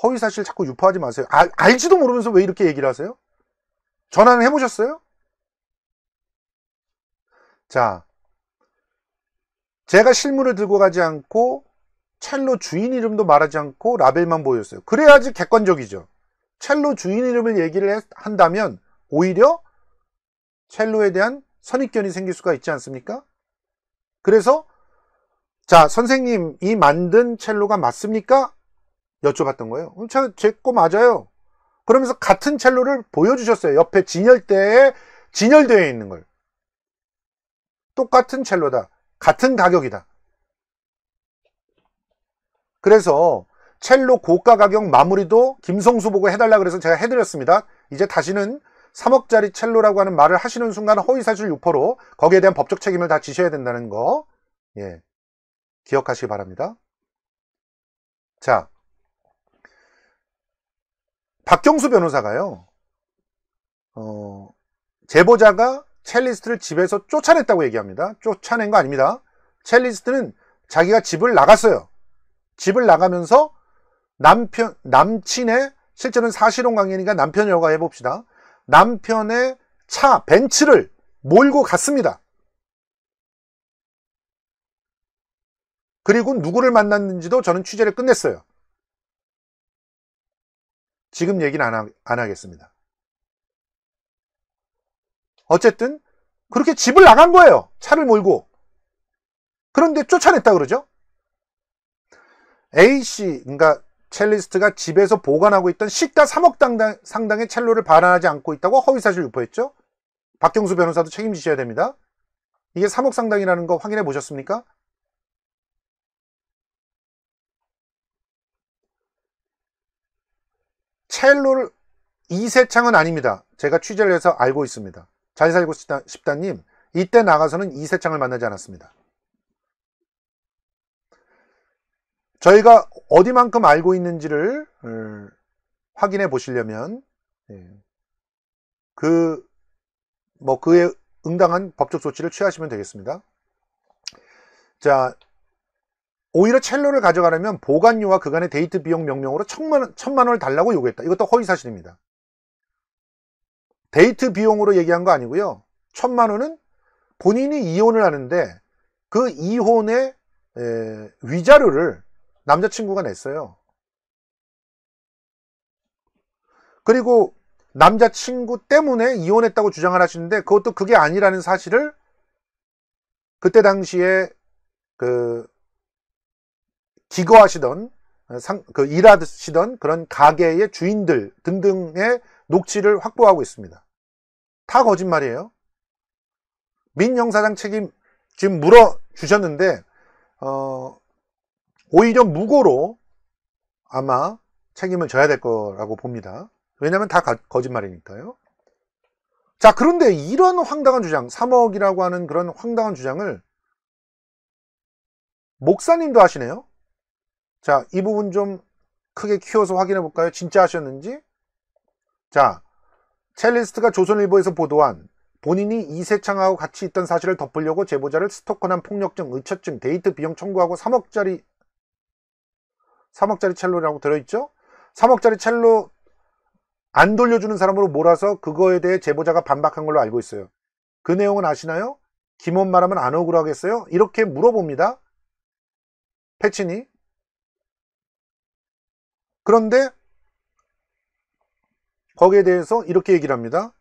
허위사실 자꾸 유포하지 마세요. 아, 알지도 모르면서 왜 이렇게 얘기를 하세요? 전화는 해보셨어요? 자, 제가 실물을 들고 가지 않고 첼로 주인 이름도 말하지 않고 라벨만 보였어요. 그래야지 객관적이죠. 첼로 주인 이름을 얘기를 한다면 오히려 첼로에 대한 선입견이 생길 수가 있지 않습니까? 그래서 자 선생님이 만든 첼로가 맞습니까? 여쭤봤던 거예요. 제 거 맞아요. 그러면서 같은 첼로를 보여주셨어요. 옆에 진열대에 진열되어 있는 걸. 똑같은 첼로다. 같은 가격이다. 그래서 첼로 고가 가격 마무리도 김성수 보고 해달라 그래서 제가 해드렸습니다. 이제 다시는 3억짜리 첼로라고 하는 말을 하시는 순간 허위사실 유포로 거기에 대한 법적 책임을 다 지셔야 된다는 거 예, 기억하시기 바랍니다. 자, 박경수 변호사가요. 어, 제보자가 첼리스트를 집에서 쫓아냈다고 얘기합니다. 쫓아낸 거 아닙니다. 첼리스트는 자기가 집을 나갔어요. 집을 나가면서 남편, 남친의, 실제로는 사실혼 관계니까 남편이라고 해봅시다. 남편의 차, 벤츠를 몰고 갔습니다. 그리고 누구를 만났는지도 저는 취재를 끝냈어요. 지금 얘기는 안, 하, 안 하겠습니다. 어쨌든 그렇게 집을 나간 거예요. 차를 몰고. 그런데 쫓아냈다 그러죠. A씨, 그러니까 첼리스트가 집에서 보관하고 있던 시가 3억 당당, 상당의 첼로를 반환하지 않고 있다고 허위사실 유포했죠. 박경수 변호사도 책임지셔야 됩니다. 이게 3억 상당이라는 거 확인해 보셨습니까? 첼로를 이세창은 아닙니다. 제가 취재를 해서 알고 있습니다. 잘 살고 싶다, 싶다님 이때 나가서는 이세창을 만나지 않았습니다. 저희가 어디만큼 알고 있는지를 음, 확인해 보시려면 예, 그뭐 그에 응당한 법적 조치를 취하시면 되겠습니다. 자, 오히려 첼로를 가져가려면 보관료와 그간의 데이트 비용 명령으로 천만, 천만 원을 달라고 요구했다. 이것도 허위사실입니다. 데이트 비용으로 얘기한 거 아니고요. 천만 원은 본인이 이혼을 하는데 그 이혼의 위자료를 남자친구가 냈어요. 그리고 남자친구 때문에 이혼했다고 주장을 하시는데 그것도 그게 아니라는 사실을 그때 당시에 그 기거하시던 그 일하시던 그런 가게의 주인들 등등의 녹취를 확보하고 있습니다. 다 거짓말이에요. 민영사장 책임 지금 물어주셨는데 어, 오히려 무고로 아마 책임을 져야 될 거라고 봅니다. 왜냐하면 다 거짓말이니까요. 자 그런데 이런 황당한 주장 3억이라고 하는 그런 황당한 주장을 목사님도 하시네요. 자 이 부분 좀 크게 키워서 확인해 볼까요? 진짜 하셨는지 자 첼리스트가 조선일보에서 보도한 본인이 이세창하고 같이 있던 사실을 덮으려고 제보자를 스토커난 폭력증, 의처증, 데이트 비용 청구하고 3억짜리 3억짜리 첼로라고 들어있죠? 3억짜리 첼로 안 돌려주는 사람으로 몰아서 그거에 대해 제보자가 반박한 걸로 알고 있어요. 그 내용은 아시나요? 김원 말하면 안 억울하겠어요? 이렇게 물어봅니다. 패치니 그런데 거기에 대해서 이렇게 얘기를 합니다.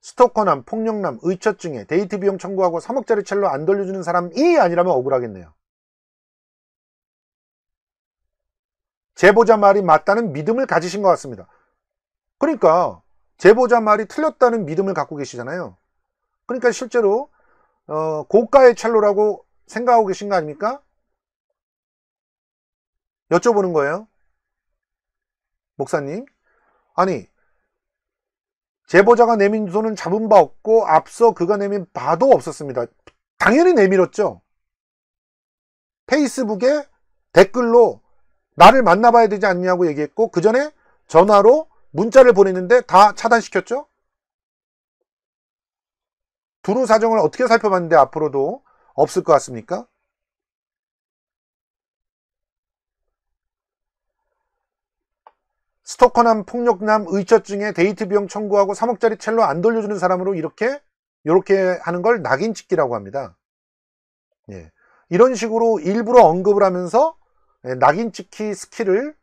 스토커남, 폭력남, 의처증에 데이트 비용 청구하고 3억짜리 첼로 안 돌려주는 사람이 아니라면 억울하겠네요. 제보자 말이 맞다는 믿음을 가지신 것 같습니다. 그러니까 제보자 말이 틀렸다는 믿음을 갖고 계시잖아요. 그러니까 실제로 어, 고가의 첼로라고 생각하고 계신 거 아닙니까? 여쭤보는 거예요. 목사님 아니 제보자가 내민 주소는 잡은 바 없고 앞서 그가 내민 바도 없었습니다. 당연히 내밀었죠. 페이스북에 댓글로 나를 만나봐야 되지 않냐고 얘기했고 그 전에 전화로 문자를 보냈는데 다 차단시켰죠. 두루 사정을 어떻게 살펴봤는데 앞으로도 없을 것 같습니까? 스토커남 폭력남 의처증에 데이트 비용 청구하고 3억짜리 첼로 안 돌려주는 사람으로 이렇게 이렇게 하는 걸 낙인 찍기라고 합니다. 예. 이런 식으로 일부러 언급을 하면서 예, 낙인 찍기 스킬을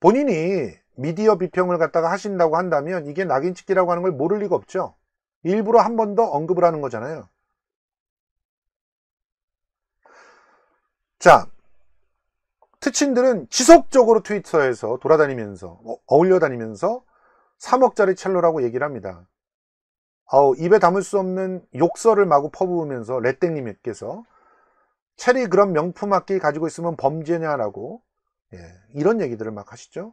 본인이 미디어 비평을 갖다가 하신다고 한다면 이게 낙인 찍기라고 하는 걸 모를 리가 없죠. 일부러 한 번 더 언급을 하는 거잖아요. 자, 특친들은 지속적으로 트위터에서 돌아다니면서 어, 어울려 다니면서 3억짜리 첼로라고 얘기를 합니다. 아우 입에 담을 수 없는 욕설을 마구 퍼부으면서 레땡님께서 체리 그런 명품 악기 가지고 있으면 범죄냐라고 예, 이런 얘기들을 막 하시죠.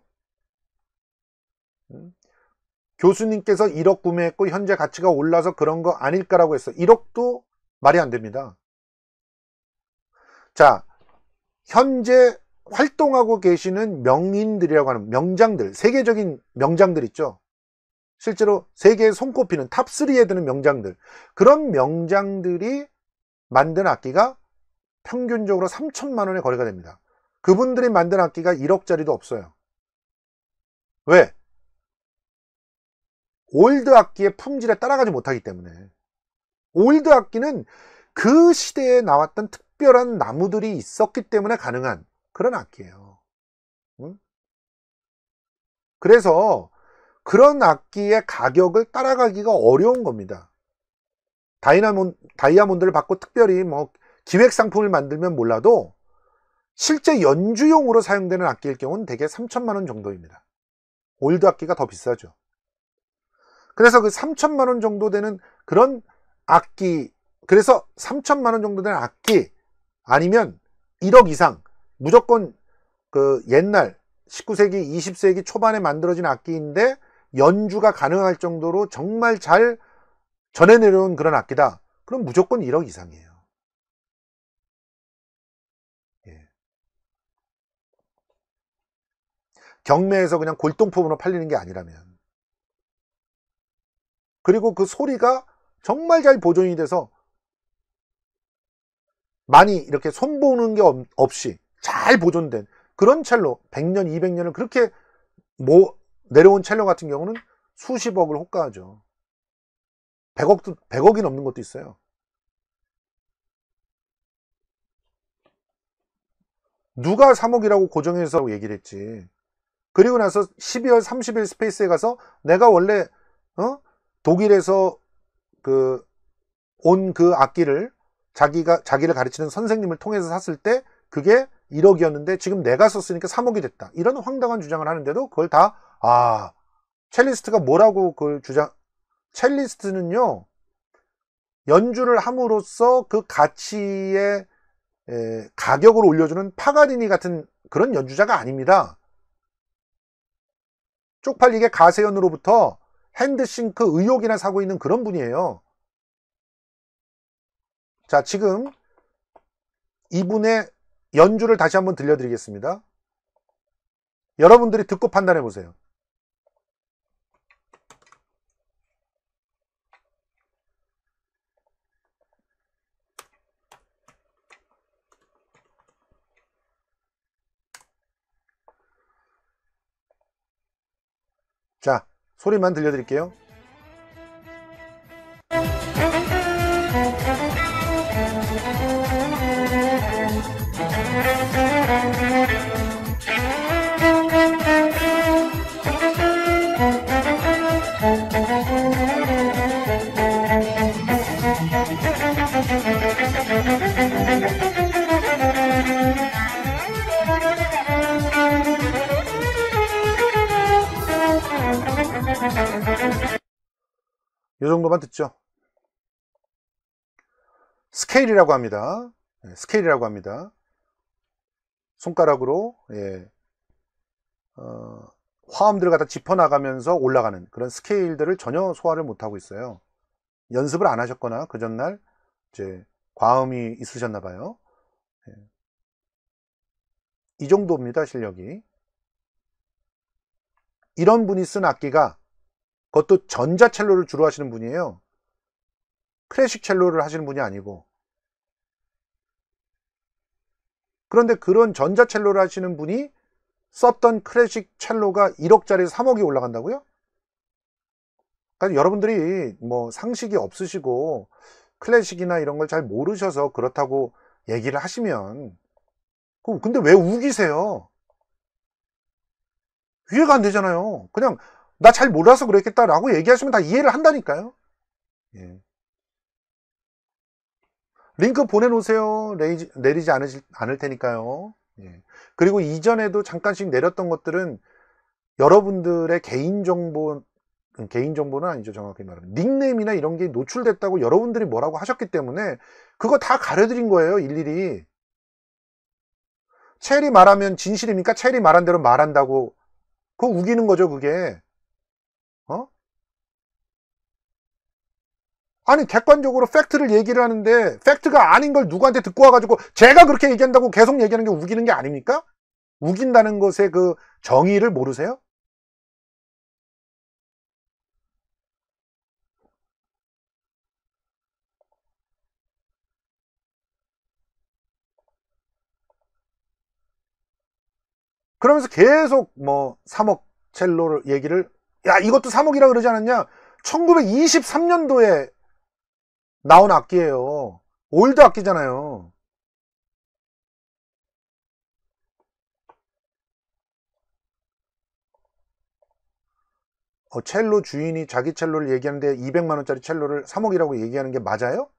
음? 교수님께서 1억 구매했고 현재 가치가 올라서 그런 거 아닐까라고 했어. 1억도 말이 안 됩니다. 자, 현재 활동하고 계시는 명인들이라고 하는 명장들, 세계적인 명장들 있죠. 실제로 세계에 손꼽히는 탑3에 드는 명장들. 그런 명장들이 만든 악기가 평균적으로 3천만 원의 거래가 됩니다. 그분들이 만든 악기가 1억짜리도 없어요. 왜? 올드 악기의 품질에 따라가지 못하기 때문에 올드 악기는 그 시대에 나왔던 특별한 나무들이 있었기 때문에 가능한 그런 악기예요. 응? 그래서 그런 악기의 가격을 따라가기가 어려운 겁니다. 다이나몬, 다이아몬드를 받고 특별히 뭐 기획 상품을 만들면 몰라도 실제 연주용으로 사용되는 악기일 경우는 대개 3천만 원 정도입니다. 올드 악기가 더 비싸죠. 그래서 그 3천만 원 정도 되는 그런 악기, 그래서 3천만 원 정도 되는 악기 아니면 1억 이상 무조건 그 옛날 19세기 20세기 초반에 만들어진 악기인데 연주가 가능할 정도로 정말 잘 전해 내려온 그런 악기다 그럼 무조건 1억 이상이에요 예. 경매에서 그냥 골동품으로 팔리는 게 아니라면 그리고 그 소리가 정말 잘 보존이 돼서 많이 이렇게 손보는 게 없이 잘 보존된 그런 첼로 100년 200년을 그렇게 뭐 내려온 첼로 같은 경우는 수십억을 호가하죠 100억도 100억이 넘는 것도 있어요 누가 3억이라고 고정해서 얘기를 했지 그리고 나서 12월 30일 스페이스에 가서 내가 원래 어? 독일에서 그 온그 그 악기를 자기가 자기를 가르치는 선생님을 통해서 샀을 때 그게 1억이었는데 지금 내가 썼으니까 3억이 됐다. 이런 황당한 주장을 하는데도 그걸 다, 아, 첼리스트가 뭐라고 그걸 주장, 첼리스트는요, 연주를 함으로써 그 가치의 에, 가격을 올려주는 파가디니 같은 그런 연주자가 아닙니다. 쪽팔리게 가세연으로부터 핸드싱크 의혹이나 사고 있는 그런 분이에요. 자, 지금 이분의 연주를 다시 한번 들려드리겠습니다. 여러분들이 듣고 판단해 보세요. 자, 소리만 들려드릴게요. 이 정도만 듣죠 스케일이라고 합니다 예, 스케일이라고 합니다 손가락으로 예, 어, 화음들을 갖다 짚어나가면서 올라가는 그런 스케일들을 전혀 소화를 못하고 있어요 연습을 안 하셨거나 그 전날 이제 과음이 있으셨나 봐요 예. 이 정도입니다 실력이 이런 분이 쓴 악기가 그것도 전자첼로를 주로 하시는 분이에요. 클래식 첼로를 하시는 분이 아니고. 그런데 그런 전자첼로를 하시는 분이 썼던 클래식 첼로가 1억짜리 3억이 올라간다고요? 그러니까 여러분들이 뭐 상식이 없으시고 클래식이나 이런 걸 잘 모르셔서 그렇다고 얘기를 하시면 근데 왜 우기세요? 이해가 안 되잖아요. 그냥 나잘 몰라서 그랬겠다라고 얘기하시면 다 이해를 한다니까요. 예. 링크 보내놓으세요. 내리지, 내리지 않으실, 않을 테니까요. 예. 그리고 이전에도 잠깐씩 내렸던 것들은 여러분들의 개인정보, 음, 개인정보는 아니죠. 정확히 말하면. 닉네임이나 이런 게 노출됐다고 여러분들이 뭐라고 하셨기 때문에 그거 다 가려드린 거예요. 일일이. 체리 말하면 진실입니까? 체리 말한 대로 말한다고. 그거 우기는 거죠, 그게. 아니 객관적으로 팩트를 얘기를 하는데 팩트가 아닌 걸 누구한테 듣고 와가지고 제가 그렇게 얘기한다고 계속 얘기하는 게 우기는 게 아닙니까? 우긴다는 것의 그 정의를 모르세요? 그러면서 계속 뭐 3억 첼로 얘기를 야 이것도 3억이라 그러지 않았냐 1923년도에 나온 악기예요. 올드 악기잖아요. 어, 첼로 주인이 자기 첼로를 얘기하는데 200만원짜리 첼로를 3억이라고 얘기하는 게 맞아요?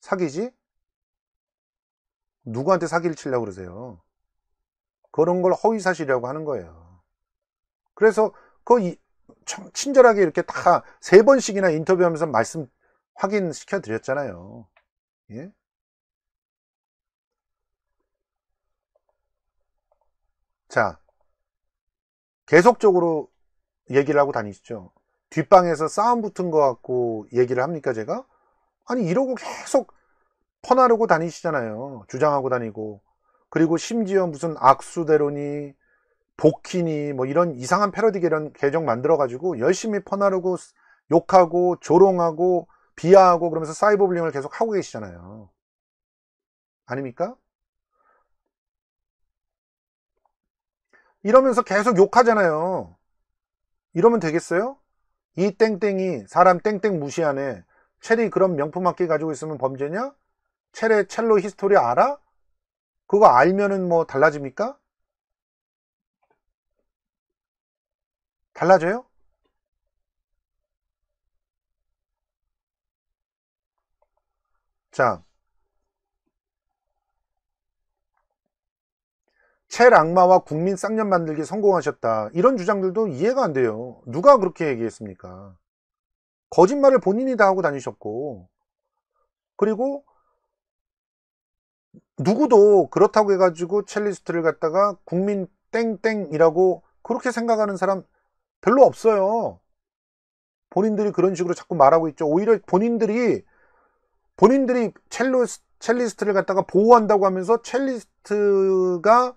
사기지? 누구한테 사기를 치려고 그러세요? 그런 걸 허위사실이라고 하는 거예요. 그래서 그 친절하게 이렇게 다 세 번씩이나 인터뷰하면서 말씀 확인시켜 드렸잖아요. 예? 자, 계속적으로 얘기를 하고 다니시죠. 뒷방에서 싸움 붙은 것 같고 얘기를 합니까, 제가? 아니, 이러고 계속 퍼나르고 다니시잖아요. 주장하고 다니고. 그리고 심지어 무슨 악수대로니 복키니 뭐 이런 이상한 패러디 계정 만들어가지고 열심히 퍼나르고 욕하고 조롱하고 비하하고 그러면서 사이버블링을 계속 하고 계시잖아요. 아닙니까? 이러면서 계속 욕하잖아요. 이러면 되겠어요? 이 땡땡이 사람 땡땡 무시하네. 체리 그런 명품 악기 가지고 있으면 범죄냐? 체레 첼로 히스토리 알아? 그거 알면은 뭐 달라집니까? 달라져요? 자, 첼 악마와 국민 쌍년 만들기 성공하셨다. 이런 주장들도 이해가 안 돼요. 누가 그렇게 얘기했습니까? 거짓말을 본인이 다 하고 다니셨고 그리고 누구도 그렇다고 해가지고 첼리스트를 갖다가 국민 땡땡이라고 그렇게 생각하는 사람 별로 없어요. 본인들이 그런 식으로 자꾸 말하고 있죠. 오히려 본인들이 본인들이 첼로 첼리스트를 갖다가 보호한다고 하면서 첼리스트가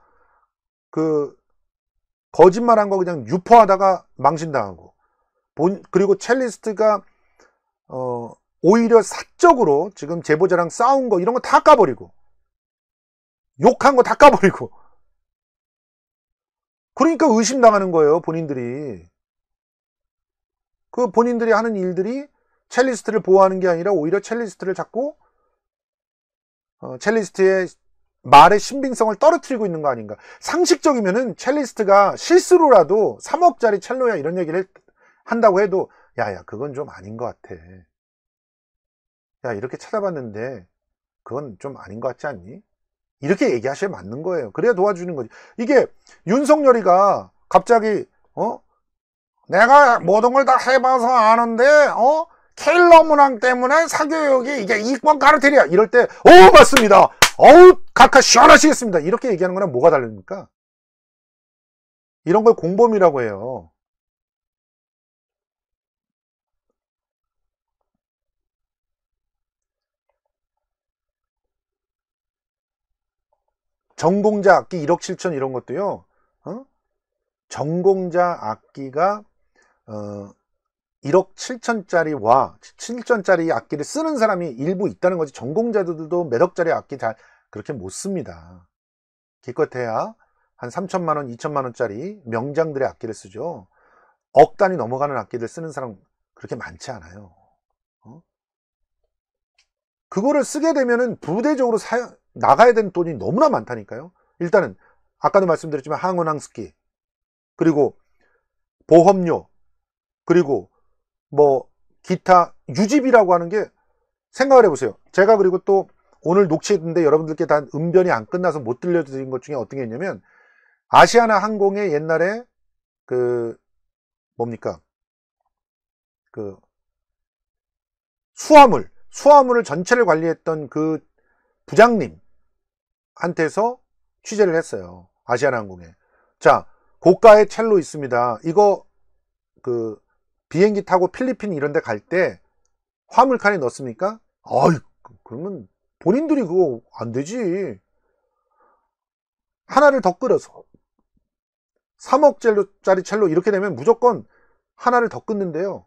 그 거짓말한 거 그냥 유포하다가 망신당하고 본 그리고 첼리스트가 어 오히려 사적으로 지금 제보자랑 싸운 거 이런 거 다 까버리고 욕한 거 다 까버리고 그러니까 의심당하는 거예요 본인들이 그 본인들이 하는 일들이 첼리스트를 보호하는 게 아니라 오히려 첼리스트를 자꾸 어, 첼리스트의 말의 신빙성을 떨어뜨리고 있는 거 아닌가. 상식적이면은 첼리스트가 실수로라도 3억짜리 첼로야 이런 얘기를 한다고 해도 야야 그건 좀 아닌 것 같아. 야 이렇게 찾아봤는데 그건 좀 아닌 것 같지 않니? 이렇게 얘기하셔야 맞는 거예요. 그래야 도와주는 거지. 이게 윤석열이가 갑자기 어 내가 모든 걸 다 해봐서 아는데 어 테일러 문항 때문에 사교육이 이게 이권 가르테리야 이럴 때 오 맞습니다 어우 각하 시원하시겠습니다 이렇게 얘기하는 거랑 뭐가 다릅니까 이런 걸 공범이라고 해요 전공자 악기 1억 7천 이런 것도요 어? 전공자 악기가 어, 1억 7천짜리와 7천짜리 악기를 쓰는 사람이 일부 있다는 거지 전공자들도 몇 억짜리 악기 잘 그렇게 못 씁니다 기껏해야 한 3천만 원, 2천만 원짜리 명장들의 악기를 쓰죠 억 단위 넘어가는 악기를 쓰는 사람 그렇게 많지 않아요 어? 그거를 쓰게 되면은 부대적으로 사, 나가야 되는 돈이 너무나 많다니까요 일단은 아까도 말씀드렸지만 항원항습기 그리고 보험료 그리고 뭐 기타 유집이라고 하는 게 생각을 해보세요. 제가 그리고 또 오늘 녹취했는데 여러분들께 단 음변이 안 끝나서 못 들려드린 것 중에 어떤 게 있냐면 아시아나 항공의 옛날에 그 뭡니까 그 수화물 수화물을 전체를 관리했던 그 부장님 한테서 취재를 했어요 아시아나 항공에 자 고가의 첼로 있습니다 이거 그 비행기 타고 필리핀 이런 데 갈 때 화물칸에 넣습니까? 아이 그, 그러면 본인들이 그거 안 되지 하나를 더 끓여서 3억짜리 첼로 이렇게 되면 무조건 하나를 더 끊는데요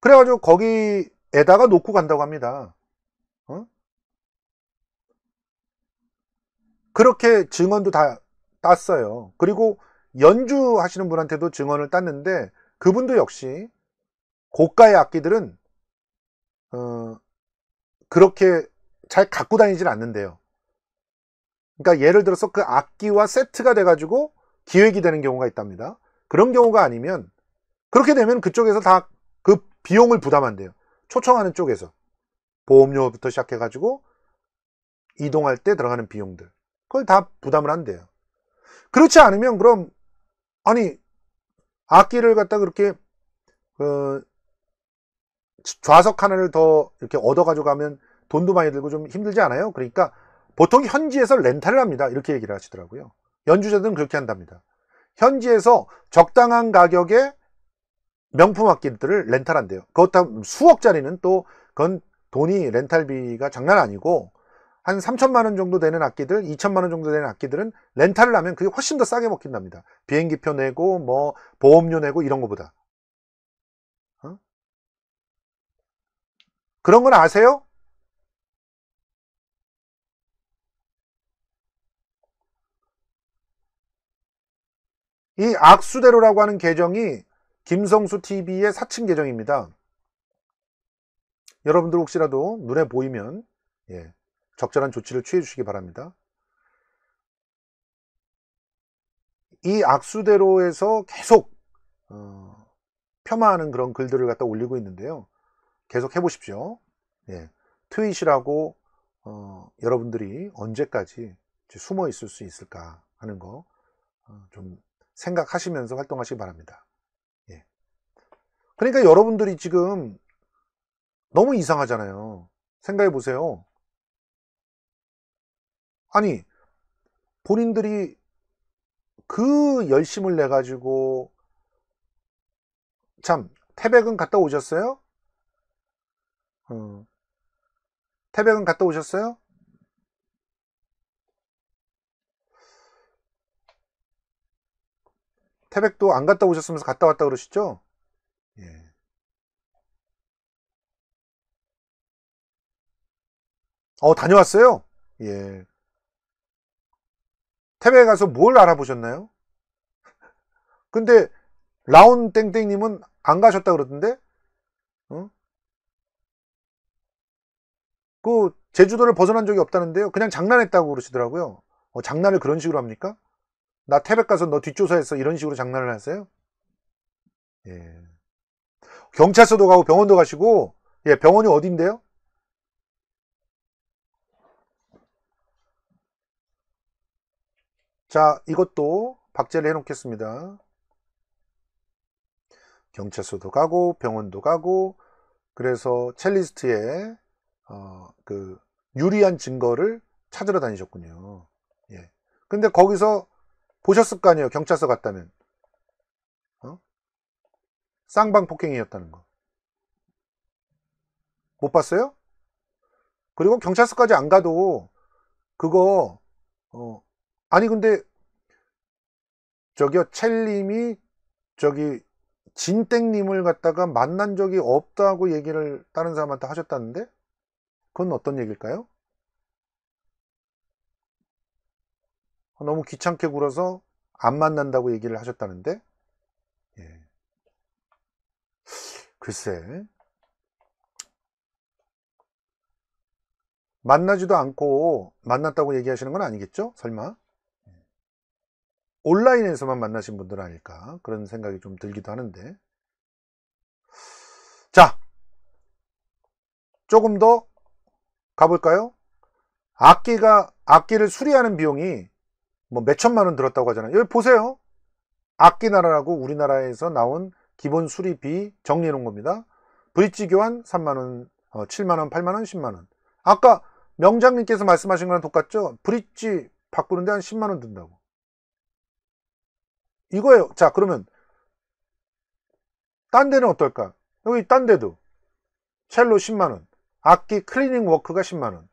그래가지고 거기에다가 놓고 간다고 합니다 어? 그렇게 증언도 다 땄어요 그리고 연주하시는 분한테도 증언을 땄는데 그분도 역시 고가의 악기들은 어, 그렇게 잘 갖고 다니질 않는데요. 그러니까 예를 들어서 그 악기와 세트가 돼가지고 기획이 되는 경우가 있답니다. 그런 경우가 아니면 그렇게 되면 그쪽에서 다 그 비용을 부담한대요. 초청하는 쪽에서 보험료부터 시작해가지고 이동할 때 들어가는 비용들 그걸 다 부담을 한대요. 그렇지 않으면 그럼 아니 악기를 갖다 그렇게 어, 좌석 하나를 더 이렇게 얻어 가져가면 돈도 많이 들고 좀 힘들지 않아요? 그러니까 보통 현지에서 렌탈을 합니다. 이렇게 얘기를 하시더라고요. 연주자들은 그렇게 한답니다. 현지에서 적당한 가격에 명품 악기들을 렌탈한대요. 그것도 수억짜리는 또 그건 돈이 렌탈비가 장난 아니고 한 3천만 원 정도 되는 악기들, 2천만 원 정도 되는 악기들은 렌탈을 하면 그게 훨씬 더 싸게 먹힌답니다. 비행기표 내고 뭐 보험료 내고 이런 것보다 그런 건 아세요? 이 악수대로라고 하는 계정이 김성수 TV의 사칭 계정입니다. 여러분들 혹시라도 눈에 보이면 예, 적절한 조치를 취해 주시기 바랍니다. 이 악수대로에서 계속 어, 폄하하는 그런 글들을 갖다 올리고 있는데요. 계속 해보십시오. 예, 트윗이라고 어, 여러분들이 언제까지 숨어 있을 수 있을까 하는 거좀 어, 생각하시면서 활동하시기 바랍니다. 예. 그러니까 여러분들이 지금 너무 이상하잖아요. 생각해 보세요. 아니 본인들이 그 열심을 내 가지고 참 태백은 갔다 오셨어요? 어. 태백은 갔다 오셨어요? 태백도 안 갔다 오셨으면서 갔다 왔다 그러시죠? 예. 어, 다녀왔어요? 예. 태백에 가서 뭘 알아보셨나요? 근데 라온 땡땡님은 안 가셨다 그러던데? 어? 그 제주도를 벗어난 적이 없다는데요. 그냥 장난했다고 그러시더라고요. 어, 장난을 그런 식으로 합니까? 나 태백 가서 너뒷조사해서 이런 식으로 장난을 하세요? 예. 경찰서도 가고 병원도 가시고 예, 병원이 어딘데요? 자, 이것도 박제를 해놓겠습니다. 경찰서도 가고 병원도 가고 그래서 첼리스트에 어, 그 유리한 증거를 찾으러 다니셨군요. 예. 근데 거기서 보셨을 거 아니에요. 경찰서 갔다면. 어? 쌍방 폭행이었다는 거. 못 봤어요? 그리고 경찰서까지 안 가도 그거 어 아니 근데 저기요 첼님이 저기 진땡님을 갖다가 만난 적이 없다고 얘기를 다른 사람한테 하셨다는데 그건 어떤 얘기일까요? 아, 너무 귀찮게 굴어서 안 만난다고 얘기를 하셨다는데 예. 글쎄 만나지도 않고 만났다고 얘기하시는 건 아니겠죠? 설마 예. 온라인에서만 만나신 분들 아닐까 그런 생각이 좀 들기도 하는데 자 조금 더 가볼까요? 악기가 악기를 수리하는 비용이 뭐 몇천만 원 들었다고 하잖아요. 여기 보세요. 악기 나라라고 우리나라에서 나온 기본 수리비 정리해 놓은 겁니다. 브릿지 교환 3만 원, 어, 7만 원, 8만 원, 10만 원. 아까 명장님께서 말씀하신 거랑 똑같죠? 브릿지 바꾸는데 한 10만 원 든다고. 이거예요. 자, 그러면 딴 데는 어떨까? 여기 딴 데도 첼로 10만 원, 악기 클리닝 워크가 10만원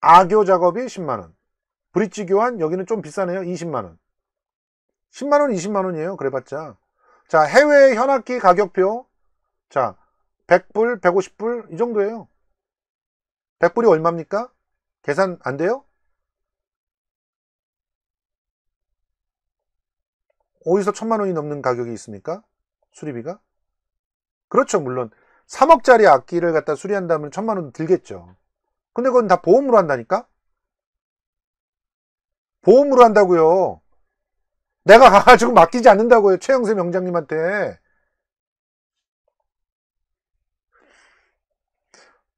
악교 작업이 10만원 브릿지 교환 여기는 좀 비싸네요 20만원 10만원 20만원이에요 그래봤자 자 해외 현악기 가격표 자 100불 150불 이 정도예요 100불이 얼마입니까? 계산 안 돼요? 어디서 천만 원이 넘는 가격이 있습니까? 수리비가? 그렇죠 물론 3억짜리 악기를 갖다 수리한다면 천만 원 들겠죠. 근데 그건 다 보험으로 한다니까? 보험으로 한다고요. 내가 가가지고 맡기지 않는다고요. 최영세 명장님한테.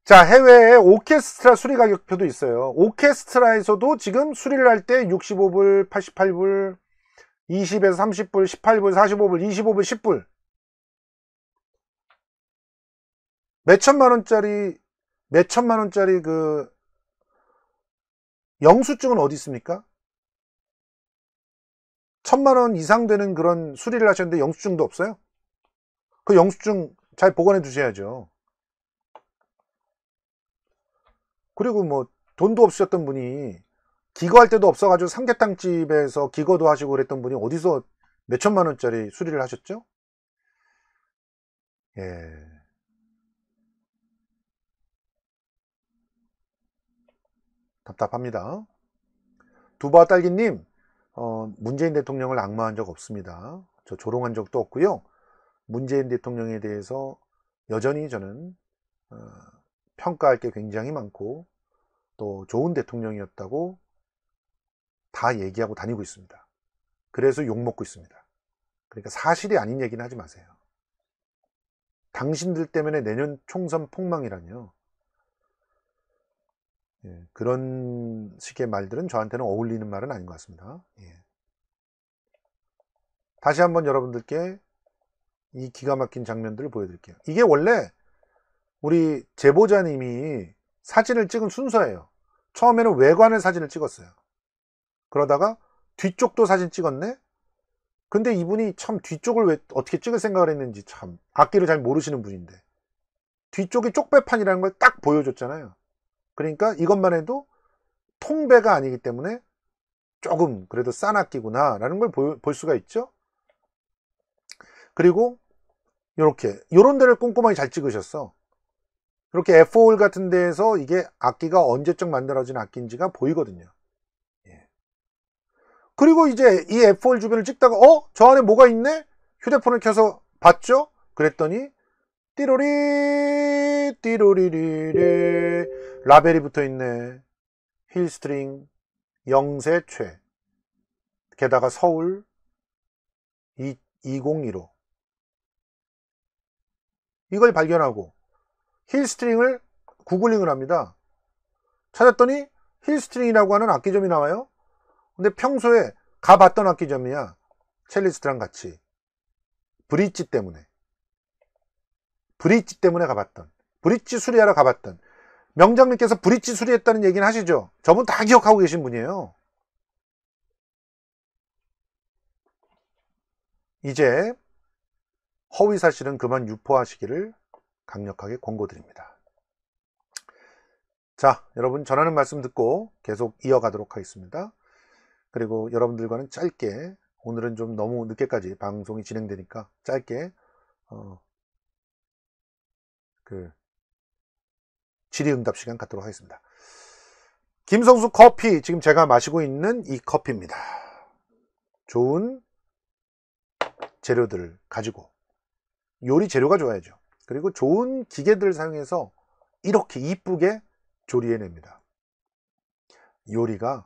자, 해외에 오케스트라 수리 가격표도 있어요. 오케스트라에서도 지금 수리를 할 때 65불, 88불, 20에서 30불, 18불, 45불, 25불, 10불. 몇천만 원짜리, 몇천만 원짜리 그 영수증은 어디 있습니까? 천만 원 이상 되는 그런 수리를 하셨는데 영수증도 없어요? 그 영수증 잘 보관해 두셔야죠. 그리고 뭐 돈도 없으셨던 분이 기거할 때도 없어가지고 삼계탕집에서 기거도 하시고 그랬던 분이 어디서 몇천만 원짜리 수리를 하셨죠? 예. 답답합니다. 두바 딸기님, 어, 문재인 대통령을 악마한 적 없습니다. 저 조롱한 적도 없고요. 문재인 대통령에 대해서 여전히 저는 어, 평가할 게 굉장히 많고 또 좋은 대통령이었다고 다 얘기하고 다니고 있습니다. 그래서 욕먹고 있습니다. 그러니까 사실이 아닌 얘기는 하지 마세요. 당신들 때문에 내년 총선 폭망이라뇨. 예, 그런 식의 말들은 저한테는 어울리는 말은 아닌 것 같습니다. 예. 다시 한번 여러분들께 이 기가 막힌 장면들을 보여드릴게요. 이게 원래 우리 제보자님이 사진을 찍은 순서예요. 처음에는 외관의 사진을 찍었어요. 그러다가 뒤쪽도 사진 찍었네? 근데 이분이 참 뒤쪽을 왜 어떻게 찍을 생각을 했는지 참 악기를 잘 모르시는 분인데 뒤쪽이 쪽배판이라는 걸 딱 보여줬잖아요. 그러니까 이것만 해도 통배가 아니기 때문에 조금 그래도 싼 악기구나 라는 걸 볼 수가 있죠 그리고 이렇게 요런 데를 꼼꼼하게 잘 찍으셨어 이렇게 F5 같은 데에서 이게 악기가 언제쯤 만들어진 악기인지가 보이거든요 예. 그리고 이제 이 F5 주변을 찍다가 어? 저 안에 뭐가 있네? 휴대폰을 켜서 봤죠? 그랬더니 띠로리 띠로리리리 라벨이 붙어있네 힐스트링 영세최 게다가 서울 2, 0 1 5 이걸 발견하고 힐스트링을 구글링을 합니다 찾았더니 힐스트링이라고 하는 악기점이 나와요 근데 평소에 가봤던 악기점이야 첼리스트랑 같이 브릿지 때문에 브릿지 때문에 가봤던 브릿지 수리하러 가봤던 명장님께서 브릿지 수리했다는 얘기는 하시죠? 저분 다 기억하고 계신 분이에요. 이제 허위 사실은 그만 유포하시기를 강력하게 권고드립니다. 자, 여러분 전하는 말씀 듣고 계속 이어가도록 하겠습니다. 그리고 여러분들과는 짧게 오늘은 좀 너무 늦게까지 방송이 진행되니까 짧게 어, 그 질의응답 시간 갖도록 하겠습니다. 김성수 커피, 지금 제가 마시고 있는 이 커피입니다. 좋은 재료들을 가지고 요리 재료가 좋아야죠. 그리고 좋은 기계들을 사용해서 이렇게 이쁘게 조리해냅니다. 요리가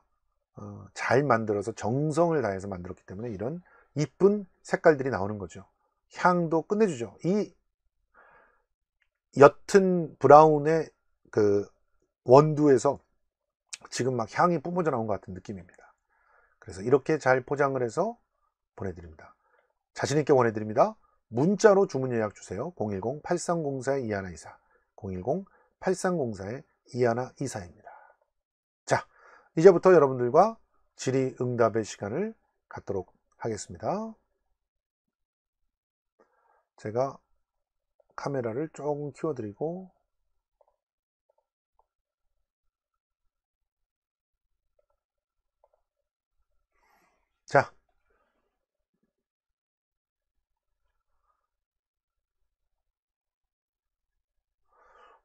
어, 잘 만들어서 정성을 다해서 만들었기 때문에 이런 이쁜 색깔들이 나오는 거죠. 향도 끝내주죠. 이 옅은 브라운의 그 원두에서 지금 막 향이 뿜어져 나온 것 같은 느낌입니다 그래서 이렇게 잘 포장을 해서 보내드립니다 자신있게 보내드립니다 문자로 주문 예약 주세요 010-8304-2124 010-8304-2124입니다 자 이제부터 여러분들과 질의응답의 시간을 갖도록 하겠습니다 제가 카메라를 조금 키워드리고 자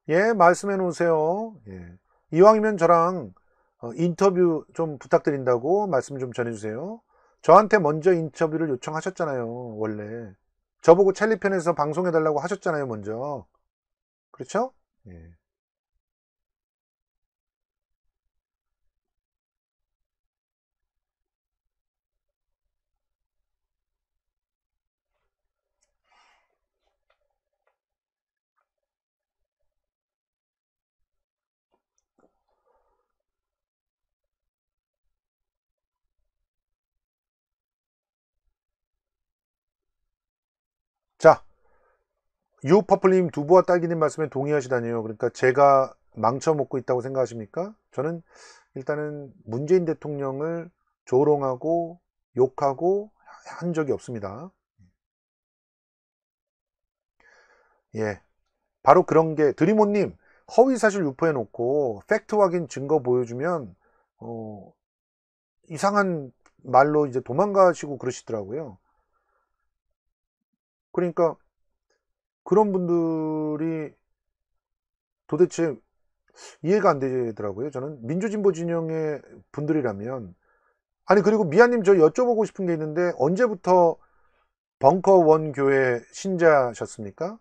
예, 말씀해 놓으세요. 예. 이왕이면 저랑 어, 인터뷰 좀 부탁드린다고 말씀 좀 전해주세요. 저한테 먼저 인터뷰를 요청하셨잖아요, 원래. 저보고 찰리편에서 방송해달라고 하셨잖아요, 먼저. 그렇죠? 예. 유퍼플님 두부와 딸기님 말씀에 동의하시다니요. 그러니까 제가 망쳐먹고 있다고 생각하십니까? 저는 일단은 문재인 대통령을 조롱하고 욕하고 한 적이 없습니다. 예. 바로 그런 게 드리모님 허위사실 유포해놓고 팩트 확인 증거 보여주면 어, 이상한 말로 이제 도망가시고 그러시더라고요. 그러니까 그런 분들이 도대체 이해가 안 되더라고요. 저는 민주진보 진영의 분들이라면 아니 그리고 미안님저 여쭤보고 싶은 게 있는데 언제부터 벙커 원교회 신자셨습니까?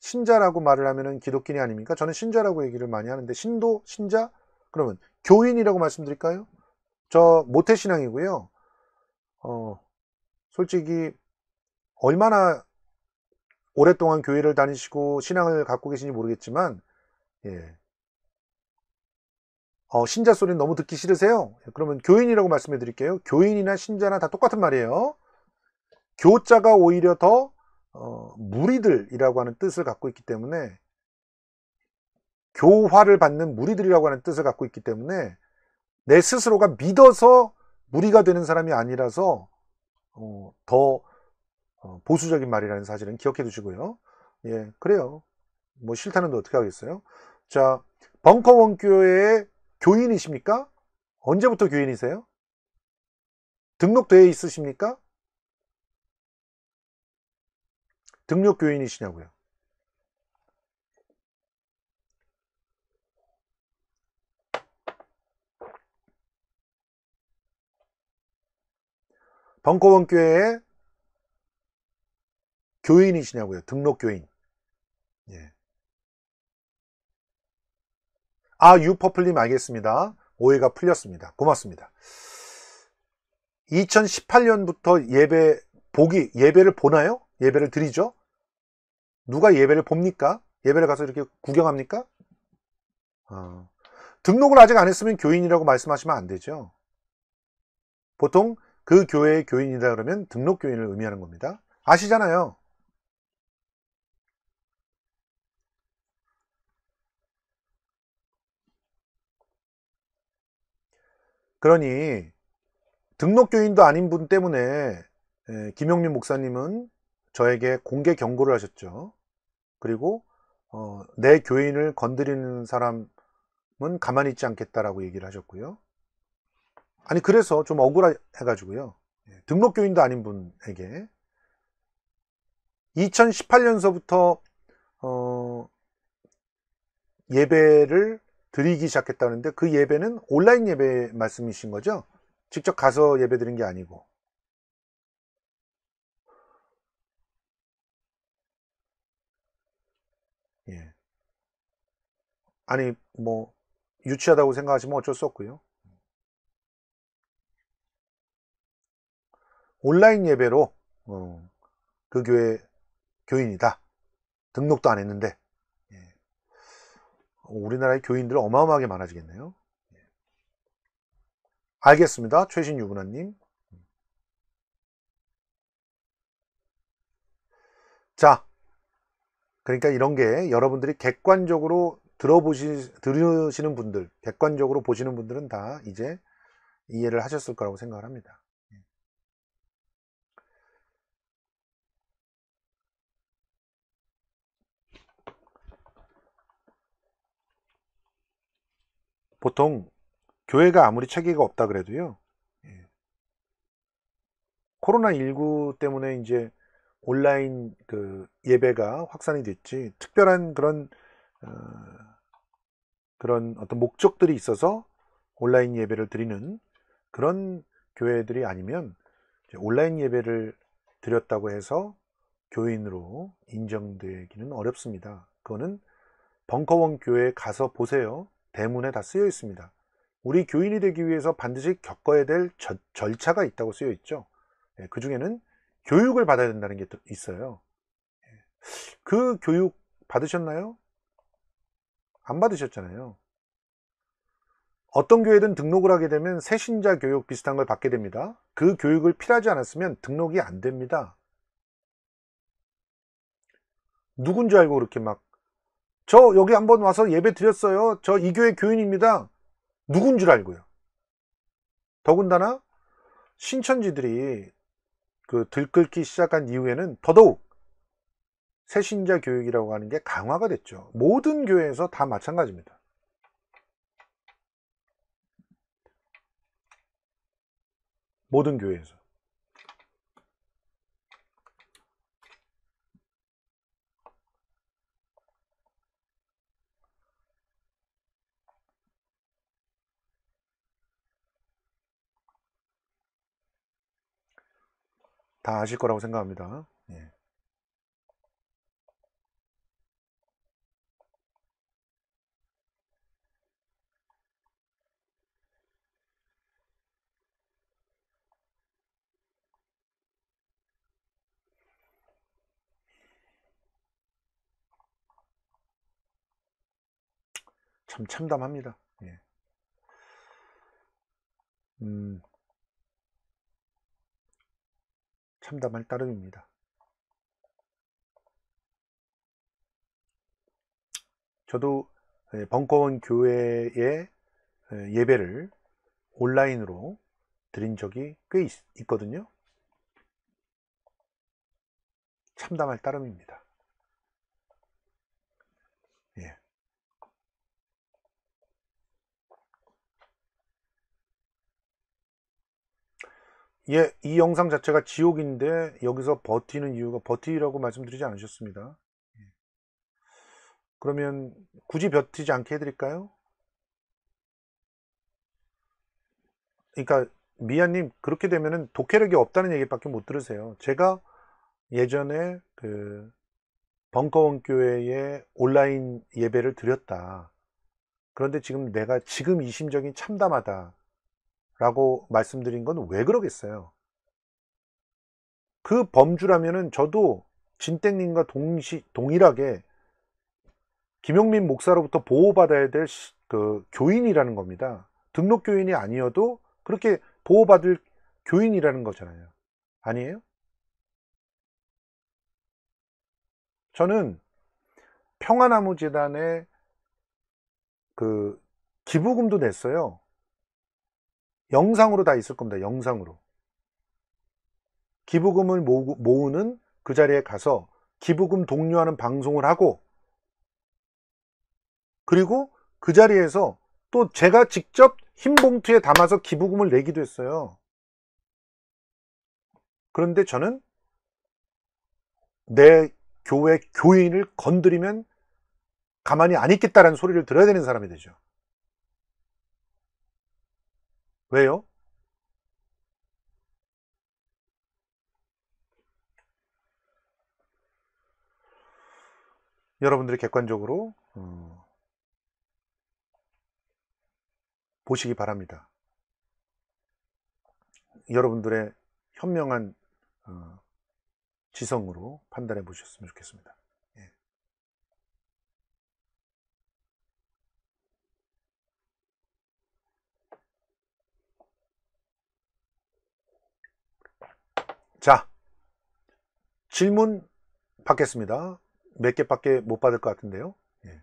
신자라고 말을 하면은 기독교인이 아닙니까? 저는 신자라고 얘기를 많이 하는데 신도 신자 그러면 교인이라고 말씀드릴까요? 저 모태신앙이고요. 어 솔직히 얼마나 오랫동안 교회를 다니시고 신앙을 갖고 계신지 모르겠지만 예. 어, 신자 소리는 너무 듣기 싫으세요? 예, 그러면 교인이라고 말씀해 드릴게요. 교인이나 신자나 다 똑같은 말이에요. 교자가 오히려 더 어, 무리들이라고 하는 뜻을 갖고 있기 때문에 교화를 받는 무리들이라고 하는 뜻을 갖고 있기 때문에 내 스스로가 믿어서 무리가 되는 사람이 아니라서 어, 더 어, 보수적인 말이라는 사실은 기억해 두시고요. 예, 그래요. 뭐 싫다는데 어떻게 하겠어요? 자, 벙커 원교회의 교인이십니까? 언제부터 교인이세요? 등록되어 있으십니까? 등록 교인이시냐고요? 벙커원 교회의 교인이시냐고요. 등록 교인. 예. 아, 유퍼플님 알겠습니다. 오해가 풀렸습니다. 고맙습니다. 2018년부터 예배 보기 예배를 보나요? 예배를 드리죠? 누가 예배를 봅니까? 예배를 가서 이렇게 구경합니까? 어. 등록을 아직 안 했으면 교인이라고 말씀하시면 안 되죠. 보통 그 교회의 교인이다 그러면 등록 교인을 의미하는 겁니다. 아시잖아요. 그러니 등록교인도 아닌 분 때문에 예, 김용민 목사님은 저에게 공개 경고를 하셨죠. 그리고 어, 내 교인을 건드리는 사람은 가만히 있지 않겠다라고 얘기를 하셨고요. 아니 그래서 좀 억울해가지고요. 예, 등록교인도 아닌 분에게 2018년서부터 어, 예배를 드리기 시작했다는데 그 예배는 온라인 예배 말씀이신 거죠? 직접 가서 예배 드린 게 아니고. 예. 아니, 뭐, 유치하다고 생각하시면 어쩔 수 없고요. 온라인 예배로 어, 그 교회 교인이다. 등록도 안 했는데 우리나라의 교인들 어마어마하게 많아지겠네요. 예. 알겠습니다. 최신 유부아님 자, 그러니까 이런 게 여러분들이 객관적으로 들어보시, 들으시는 분들, 객관적으로 보시는 분들은 다 이제 이해를 하셨을 거라고 생각 합니다. 보통 교회가 아무리 체계가 없다 그래도요. 예. 코로나19 때문에 이제 온라인 그 예배가 확산이 됐지 특별한 그런 어, 그런 어떤 목적들이 있어서 온라인 예배를 드리는 그런 교회들이 아니면 온라인 예배를 드렸다고 해서 교인으로 인정되기는 어렵습니다. 그거는 벙커원 교회에 가서 보세요. 대문에 다 쓰여 있습니다. 우리 교인이 되기 위해서 반드시 겪어야 될 저, 절차가 있다고 쓰여 있죠. 예, 그 중에는 교육을 받아야 된다는 게 있어요. 예, 그 교육 받으셨나요? 안 받으셨잖아요. 어떤 교회든 등록을 하게 되면 새신자 교육 비슷한 걸 받게 됩니다. 그 교육을 필하지 요 않았으면 등록이 안 됩니다. 누군지 알고 그렇게 막저 여기 한번 와서 예배 드렸어요. 저 이 교회 교인입니다. 누군 줄 알고요. 더군다나 신천지들이 그 들끓기 시작한 이후에는 더더욱 새신자 교육이라고 하는 게 강화가 됐죠. 모든 교회에서 다 마찬가지입니다. 모든 교회에서. 다 아실 거라고 생각합니다. 예. 참 참담합니다. 예. 음, 참담할 따름입니다. 저도 예, 벙커원 교회의 예, 예배를 온라인으로 드린 적이 꽤 있, 있거든요. 참담할 따름입니다. 예, 이 영상 자체가 지옥인데 여기서 버티는 이유가 버티라고 말씀드리지 않으셨습니다. 예. 그러면 굳이 버티지 않게 해드릴까요? 그러니까 미아님 그렇게 되면은 독해력이 없다는 얘기밖에 못 들으세요. 제가 예전에 그 벙커원 교회에 온라인 예배를 드렸다. 그런데 지금 내가 지금 이심적인 참담하다. 라고 말씀드린 건 왜 그러겠어요 그 범주라면은 저도 진땡님과 동시, 동일하게 김용민 목사로부터 보호받아야 될 그 교인이라는 겁니다 등록 교인이 아니어도 그렇게 보호받을 교인이라는 거잖아요 아니에요? 저는 평화나무재단에 그 기부금도 냈어요 영상으로 다 있을 겁니다. 영상으로. 기부금을 모으는 그 자리에 가서 기부금 독려하는 방송을 하고 그리고 그 자리에서 또 제가 직접 흰 봉투에 담아서 기부금을 내기도 했어요. 그런데 저는 내 교회 교인을 건드리면 가만히 안 있겠다라는 소리를 들어야 되는 사람이 되죠. 왜요? 여러분들이 객관적으로 음, 보시기 바랍니다. 여러분들의 현명한 어, 지성으로 판단해 보셨으면 좋겠습니다. 자, 질문 받겠습니다. 몇 개밖에 못 받을 것 같은데요. 예.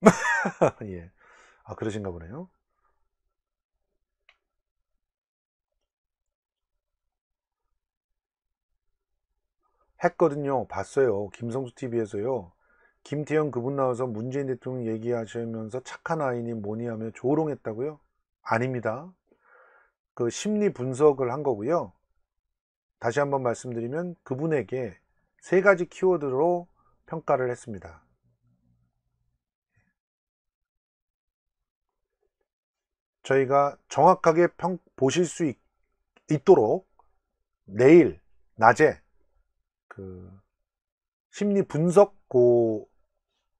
[laughs] 예. 아, 그러신가 보네요. 했거든요. 봤어요. 김성수 TV에서요. 김태형 그분 나와서 문재인 대통령 얘기하시면서 착한 아이니 뭐니 하며 조롱했다고요? 아닙니다. 그 심리 분석을 한 거고요. 다시 한번 말씀드리면 그분에게 세 가지 키워드로 평가를 했습니다. 저희가 정확하게 평, 보실 수 있, 있도록 내일 낮에 그 심리 분석 고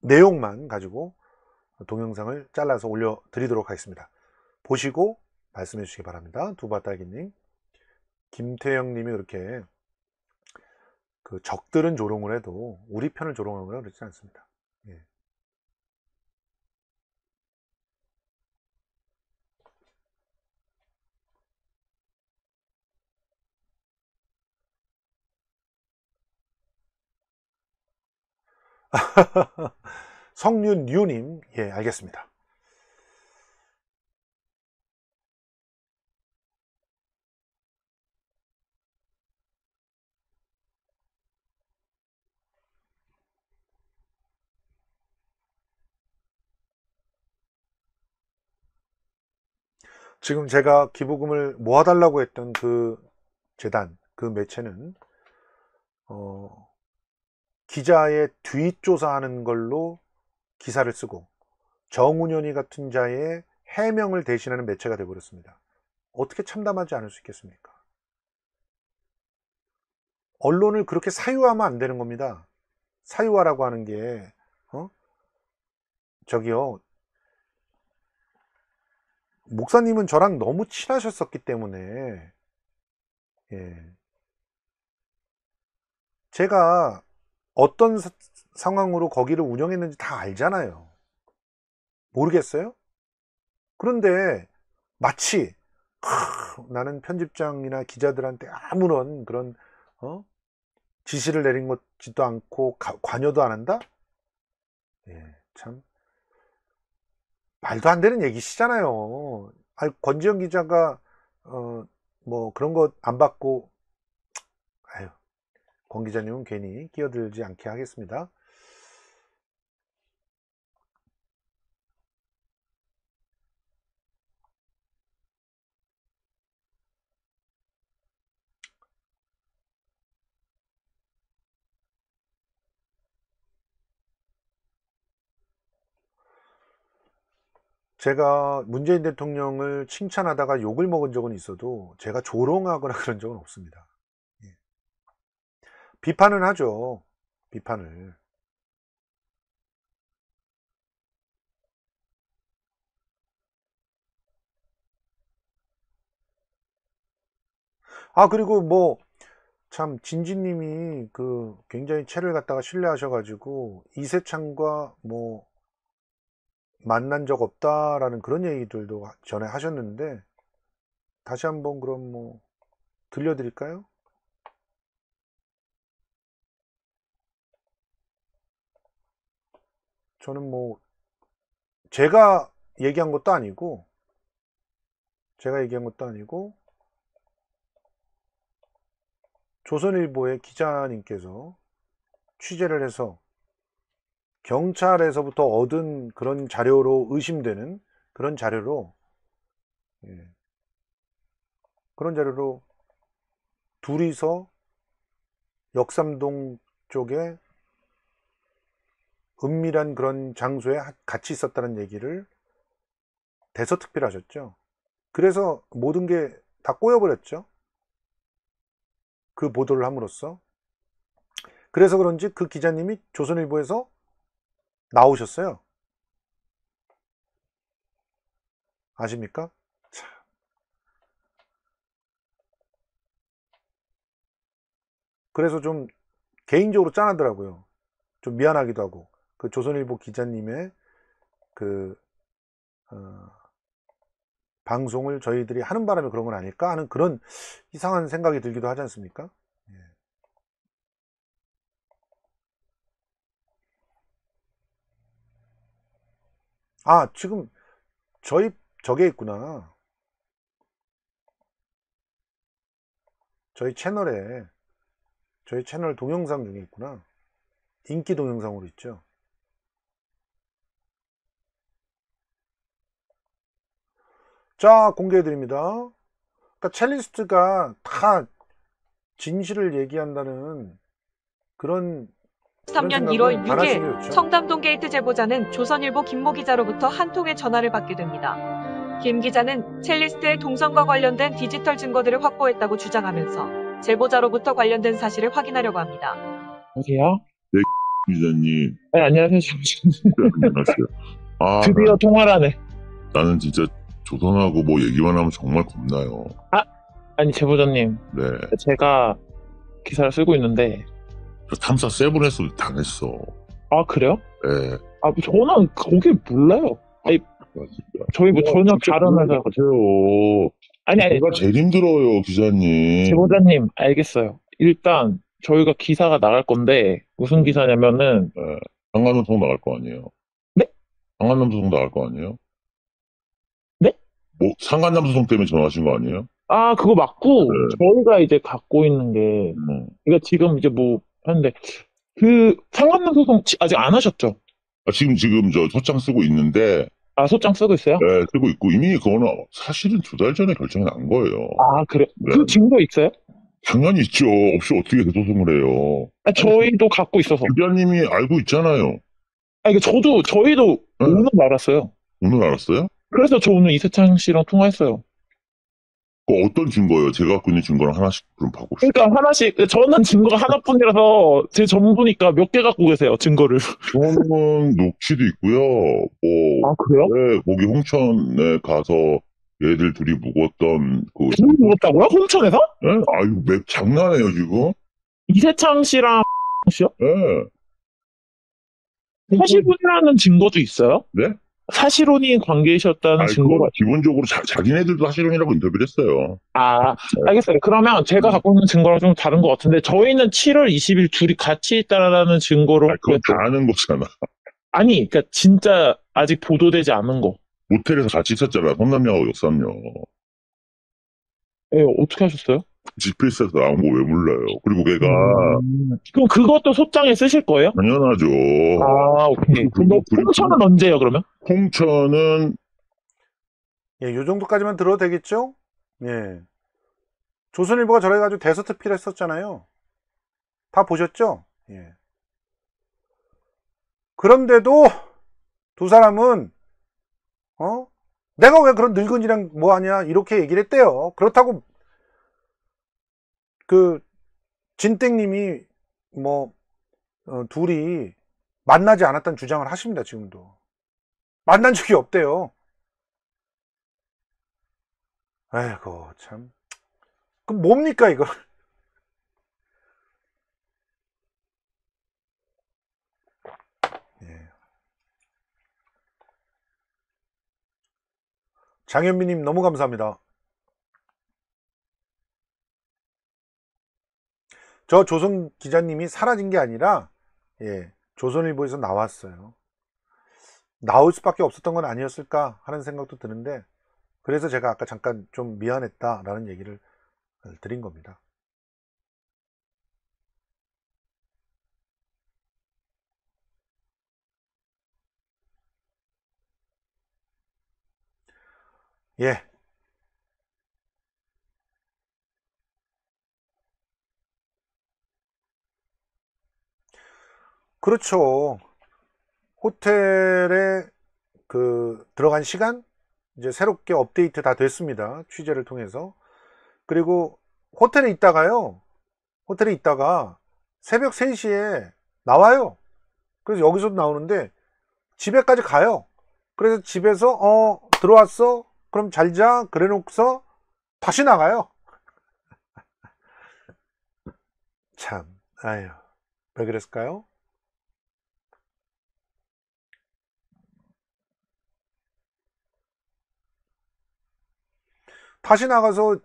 내용만 가지고 동영상을 잘라서 올려드리도록 하겠습니다. 보시고 말씀해 주시기 바랍니다. 두바딸기님, 김태영님이 이렇게 그 적들은 조롱을 해도 우리 편을 조롱하거나 그렇지 않습니다. 예. [laughs] 성윤유님, 예, 알겠습니다. 지금 제가 기부금을 모아달라고 했던 그 재단, 그 매체는 어, 기자의 뒷조사하는 걸로 기사를 쓰고 정운현이 같은 자의 해명을 대신하는 매체가 되어버렸습니다. 어떻게 참담하지 않을 수 있겠습니까? 언론을 그렇게 사유화하면 안 되는 겁니다. 사유화라고 하는 게 어? 저기요 목사님은 저랑 너무 친하셨었기 때문에 예. 제가 어떤 사, 상황으로 거기를 운영했는지 다 알잖아요. 모르겠어요? 그런데 마치 크, 나는 편집장이나 기자들한테 아무런 그런 어? 지시를 내린 것지도 않고 가, 관여도 안 한다? 예, 참 말도 안 되는 얘기시잖아요. 아니, 권지영 기자가 어, 뭐 그런 것 안 받고 권 기자님은 괜히 끼어들지 않게 하겠습니다. 제가 문재인 대통령을 칭찬하다가 욕을 먹은 적은 있어도 제가 조롱하거나 [laughs] 그런 적은 없습니다. 비판은 하죠. 비판을. 아, 그리고 뭐, 참, 진지님이 그 굉장히 채를 갖다가 신뢰하셔가지고, 이세창과 뭐, 만난 적 없다라는 그런 얘기들도 전에 하셨는데, 다시 한번 그럼 뭐, 들려드릴까요? 저는 뭐 제가 얘기한 것도 아니고 제가 얘기한 것도 아니고 조선일보의 기자님께서 취재를 해서 경찰에서부터 얻은 그런 자료로 의심되는 그런 자료로 예, 그런 자료로 둘이서 역삼동 쪽에 은밀한 그런 장소에 같이 있었다는 얘기를 대서특필하셨죠. 그래서 모든 게 다 꼬여버렸죠. 그 보도를 함으로써. 그래서 그런지 그 기자님이 조선일보에서 나오셨어요. 아십니까? 그래서 좀 개인적으로 짠하더라고요. 좀 미안하기도 하고. 그 조선일보 기자님의 그 어, 방송을 저희들이 하는 바람에 그런 건 아닐까 하는 그런 이상한 생각이 들기도 하지 않습니까? 예. 아 지금 저희 저게 있구나 저희 채널에 저희 채널 동영상 중에 있구나 인기 동영상으로 있죠 자 공개해드립니다 그러니까 첼리스트가 다 진실을 얘기한다는 그런 2013년 1월 6일 청담동 게이트 제보자는 조선일보 김모 기자로부터 한 통의 전화를 받게 됩니다. 김 기자는 첼리스트의 동선과 관련된 디지털 증거들을 확보했다고 주장하면서 제보자로부터 관련된 사실을 확인하려고 합니다. 안녕하세요. 네, 기자님. 네, 안녕하세요. 네, 안녕하세요. 아, 드디어 통화를 네 나는 진짜 조선하고 뭐 얘기만 하면 정말 겁나요. 아 아니 제보자님. 네. 제가 기사를 쓰고 있는데. 저 탐사 세븐에서 당했어. 아 그래요? 네. 아 뭐 저는 거기 몰라요. 아니 아, 저희 뭐, 뭐 전혀 다른 회사 같아요. 아니 아니. 제가 제일 힘들어요 기자님. 제보자님 알겠어요. 일단 저희가 기사가 나갈 건데 무슨 기사냐면은. 네. 예. 강남소송 나갈 거 아니에요. 네? 강남소송 나갈 거 아니에요. 뭐상간남수송 때문에 전화하신 거 아니에요? 아 그거 맞고 네. 저희가 이제 갖고 있는 게 음. 그러 지금 이제 뭐 하는데 그 상간남 소송 아직 안 하셨죠? 아, 지금 지금 저 소장 쓰고 있는데 아 소장 쓰고 있어요? 네, 쓰고 있고 이미 그거는 사실은 두 달 전에 결정이 난 거예요. 아 그래 네. 그 증거 있어요? 당연히 있죠. 없이 어떻게 소송을 해요? 아, 저희도 갖고 있어서 기자님이 알고 있잖아요. 아 이게 저도 저희도 네. 오늘 알았어요. 오늘 알았어요? 그래서 저 오늘 이세창 씨랑 통화했어요. 그 어떤 증거예요? 제가 갖고 있는 증거랑 하나씩 그럼 봐고 싶어요. 그러니까 하나씩 저는 증거가 하나뿐이라서 제 전부니까 몇 개 갖고 계세요 증거를. 저는 녹취도 있고요. 뭐, 아 그래요? 네, 거기 홍천에 가서 얘들 둘이 묵었던 그. 둘이 묵었다고요? 홍천에서? 네? 아유 맵 장난해요 지금. 이세창 씨랑 씨요? 네. 사실분이라는 증거도 있어요? 네? 사실혼인 관계이셨다는 증거가 기본적으로 자, 기네들도 사실혼이라고 인터뷰를 했어요. 아 네. 알겠어요. 그러면 제가 음. 갖고 있는 증거랑 좀 다른 것 같은데 저희는 7월 20일 둘이 같이 있다라는 증거로 아, 그건 다 아는 거잖아. 아니 그러니까 진짜 아직 보도되지 않은 거. 모텔에서 같이 있었잖아. 성남역하고 역삼역. 예 어떻게 하셨어요? GPS에서 나온 거 왜 몰라요? 그리고 걔가 음, 그럼 그것도 소장에 쓰실 거예요? 당연하죠. 아 오케이. 근데 홍천은 언제요 그러면? 홍천은 예, 요 정도까지만 들어도 되겠죠? 예. 조선일보가 저래가지고 대서특필 했었잖아요. 다 보셨죠? 예. 그런데도 두 사람은 어? 내가 왜 그런 늙은이랑 뭐하냐 이렇게 얘기를 했대요. 그렇다고 그 진땡님이 뭐 어, 둘이 만나지 않았다는 주장을 하십니다 지금도 만난 적이 없대요 아이고 참 그럼 뭡니까 이거 예. 장현미님 너무 감사합니다 저 조선 기자님이 사라진 게 아니라 예, 조선일보에서 나왔어요. 나올 수밖에 없었던 건 아니었을까 하는 생각도 드는데 그래서 제가 아까 잠깐 좀 미안했다라는 얘기를 드린 겁니다. 예, 그렇죠. 호텔에 그 들어간 시간 이제 새롭게 업데이트 다 됐습니다. 취재를 통해서. 그리고 호텔에 있다가요. 호텔에 있다가 새벽 3시에 나와요. 그래서 여기서도 나오는데 집에까지 가요. 그래서 집에서 어 들어왔어. 그럼 잘 자. 그래 놓고서 다시 나가요. [laughs] 참. 아유. 왜 그랬을까요? 다시 나가서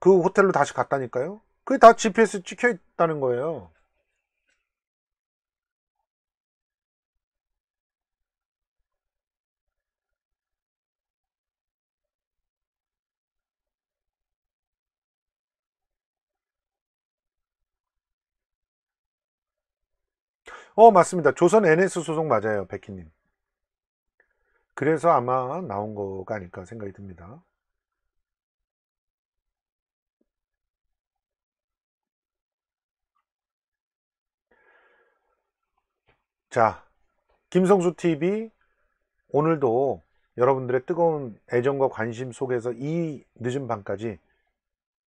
그 호텔로 다시 갔다니까요. 그게 다 GPS 찍혀 있다는 거예요. 어 맞습니다 조선 NS 소송 맞아요 백희님 그래서 아마 나온 거가 아닐까 생각이 듭니다 자, 김성수 TV 오늘도 여러분들의 뜨거운 애정과 관심 속에서 이 늦은 밤까지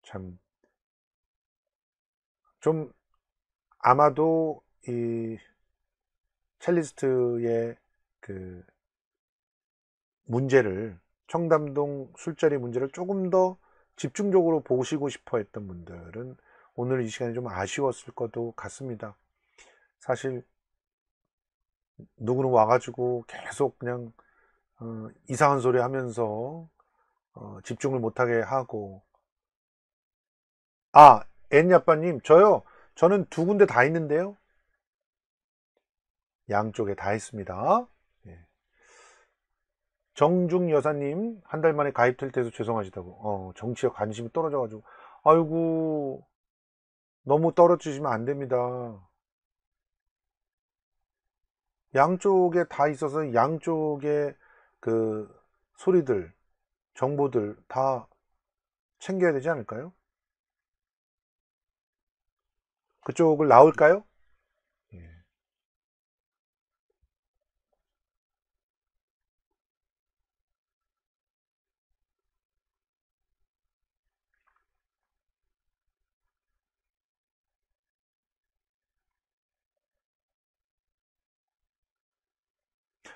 참 좀 아마도 이 첼리스트의 그 문제를 청담동 술자리 문제를 조금 더 집중적으로 보시고 싶어 했던 분들은 오늘 이시간에좀 아쉬웠을 것도 같습니다. 사실 누구는 와가지고 계속 그냥 어, 이상한 소리 하면서 어, 집중을 못하게 하고 아앤야빠님 저요 저는 두 군데 다 있는데요 양쪽에 다 있습니다 예. 정중 여사님 한 달 만에 가입될 때도 죄송하시다고 어, 정치에 관심이 떨어져가지고 아이고 너무 떨어지시면 안됩니다 양쪽에 다 있어서 양쪽에 그 소리들, 정보들 다 챙겨야 되지 않을까요? 그쪽을 나올까요?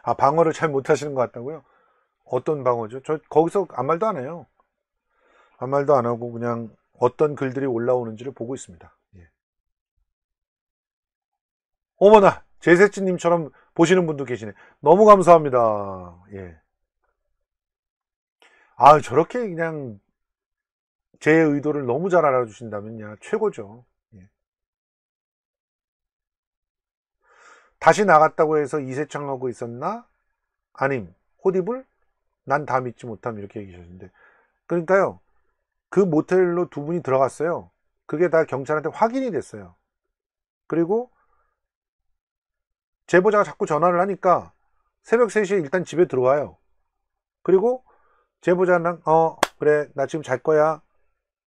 아 방어를 잘 못하시는 것 같다고요? 어떤 방어죠? 저 거기서 아무 말도 안 해요. 아무 말도 안 하고 그냥 어떤 글들이 올라오는지를 보고 있습니다. 예. 어머나 제세진님처럼 보시는 분도 계시네. 너무 감사합니다. 예. 아 저렇게 그냥 제 의도를 너무 잘 알아주신다면야 최고죠. 다시 나갔다고 해서 이세창하고 있었나? 아님 호디불? 난 다 믿지 못함 이렇게 얘기하셨는데 그러니까요 그 모텔로 두 분이 들어갔어요 그게 다 경찰한테 확인이 됐어요 그리고 제보자가 자꾸 전화를 하니까 새벽 3시에 일단 집에 들어와요 그리고 제보자는 어 그래 나 지금 잘 거야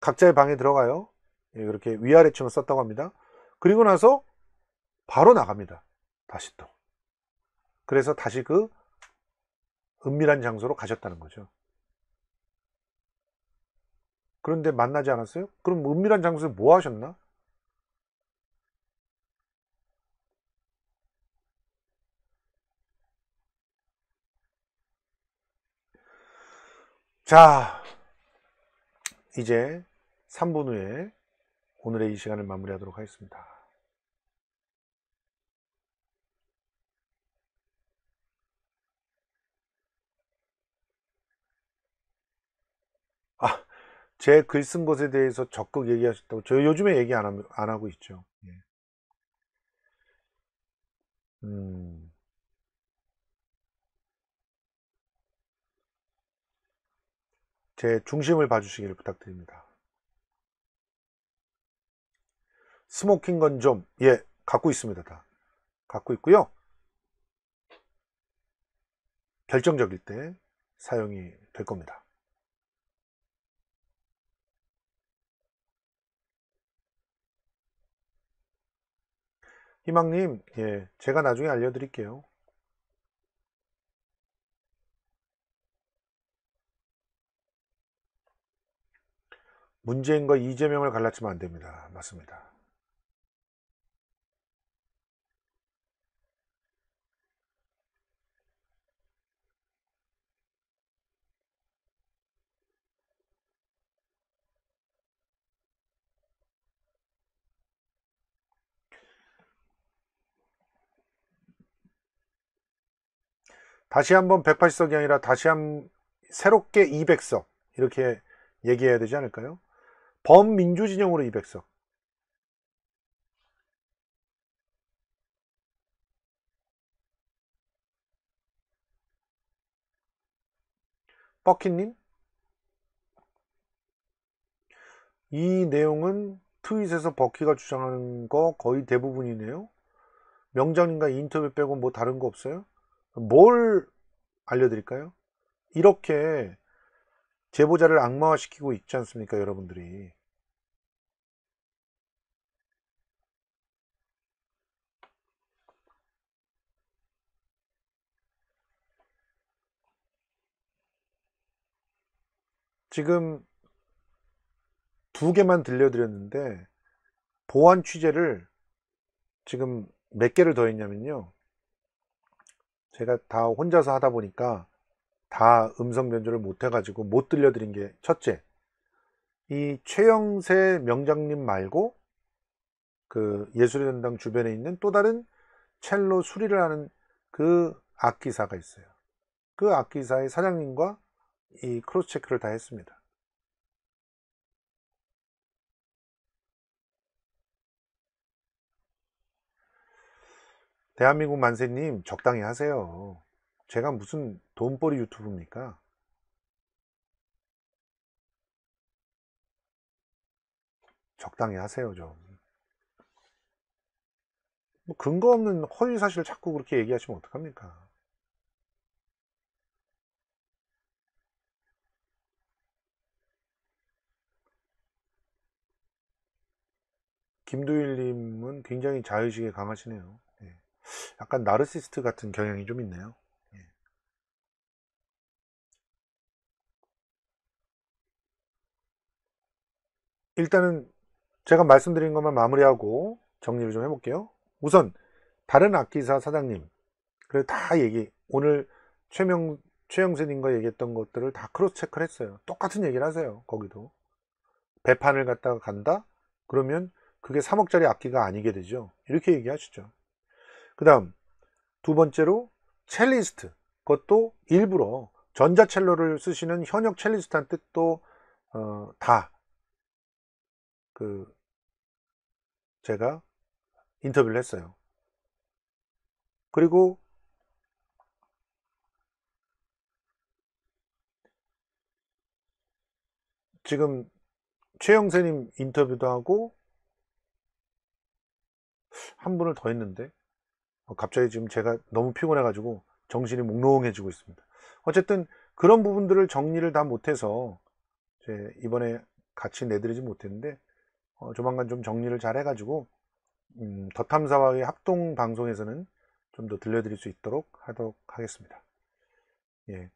각자의 방에 들어가요 이렇게 예, 위아래층을 썼다고 합니다 그리고 나서 바로 나갑니다 다시 또. 그래서 다시 그 은밀한 장소로 가셨다는 거죠. 그런데 만나지 않았어요? 그럼 은밀한 장소에서 뭐 하셨나? 자, 이제 3분 후에 오늘의 이 시간을 마무리하도록 하겠습니다. 제글쓴 것에 대해서 적극 얘기하셨다고 저 요즘에 얘기 안, 하고 있죠 예. 음. 제 중심을 봐주시기를 부탁드립니다 스모킹 건 좀예 갖고 있습니다 다 갖고 있고요 결정적일 때 사용이 될 겁니다 희망님, 예, 제가 나중에 알려드릴게요. 문재인과 이재명을 갈라치면안 됩니다. 맞습니다. 다시 한번 180석이 아니라 다시 한 새롭게 200석 이렇게 얘기해야 되지 않을까요? 범민주 진영으로 200석. 버킷님? 이 내용은 트윗에서 버키가 주장하는 거 거의 대부분이네요. 명장님과 인터뷰 빼고 뭐 다른 거 없어요? 뭘 알려드릴까요? 이렇게 제보자를 악마화시키고 있지 않습니까, 여러분들이. 지금 두 개만 들려드렸는데 보안 취재를 지금 몇 개를 더 했냐면요 제가 다 혼자서 하다 보니까 다 음성 변조를 못 해가지고 못 들려드린 게 첫째 이 최영세 명장님 말고 그 예술의 전당 주변에 있는 또 다른 첼로 수리를 하는 그 악기사가 있어요 그 악기사의 사장님과 이 크로스 체크를 다 했습니다 대한민국 만세님 적당히 하세요. 제가 무슨 돈벌이 유튜브입니까? 적당히 하세요 좀. 뭐 근거 없는 허위 사실을 자꾸 그렇게 얘기하시면 어떡합니까? 김두일님은 굉장히 자의식에 강하시네요. 약간 나르시스트 같은 경향이 좀 있네요. 예. 일단은 제가 말씀드린 것만 마무리하고 정리를 좀 해볼게요. 우선 다른 악기사 사장님 그래 다 얘기 오늘 최명 최영세님과 얘기했던 것들을 다 크로스 체크를 했어요. 똑같은 얘기를 하세요. 거기도 배판을 갖다가 간다 그러면 그게 3억짜리 악기가 아니게 되죠. 이렇게 얘기하시죠. 그 다음 두 번째로 첼리스트 그것도 일부러 전자첼로를 쓰시는 현역 첼리스트한테 또다그 어, 제가 인터뷰를 했어요 그리고 지금 최영세님 인터뷰도 하고 한 분을 더 했는데 어, 갑자기 지금 제가 너무 피곤해가지고 정신이 몽롱해지고 있습니다. 어쨌든 그런 부분들을 정리를 다 못해서 이번에 같이 내드리지 못했는데 어, 조만간 좀 정리를 잘 해가지고 음, 더 탐사와의 합동 방송에서는 좀 더 들려드릴 수 있도록 하도록 하겠습니다. 예.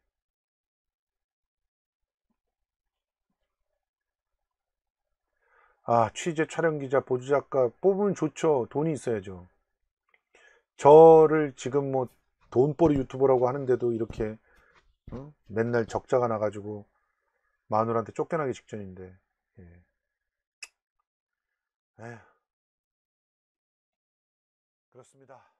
아 취재 촬영 기자 보조 작가 뽑으면 좋죠 돈이 있어야죠 저를 지금 뭐 돈벌이 유튜버라고 하는데도 이렇게 어? 맨날 적자가 나가지고 마누라한테 쫓겨나기 직전인데 예. 에휴. 그렇습니다.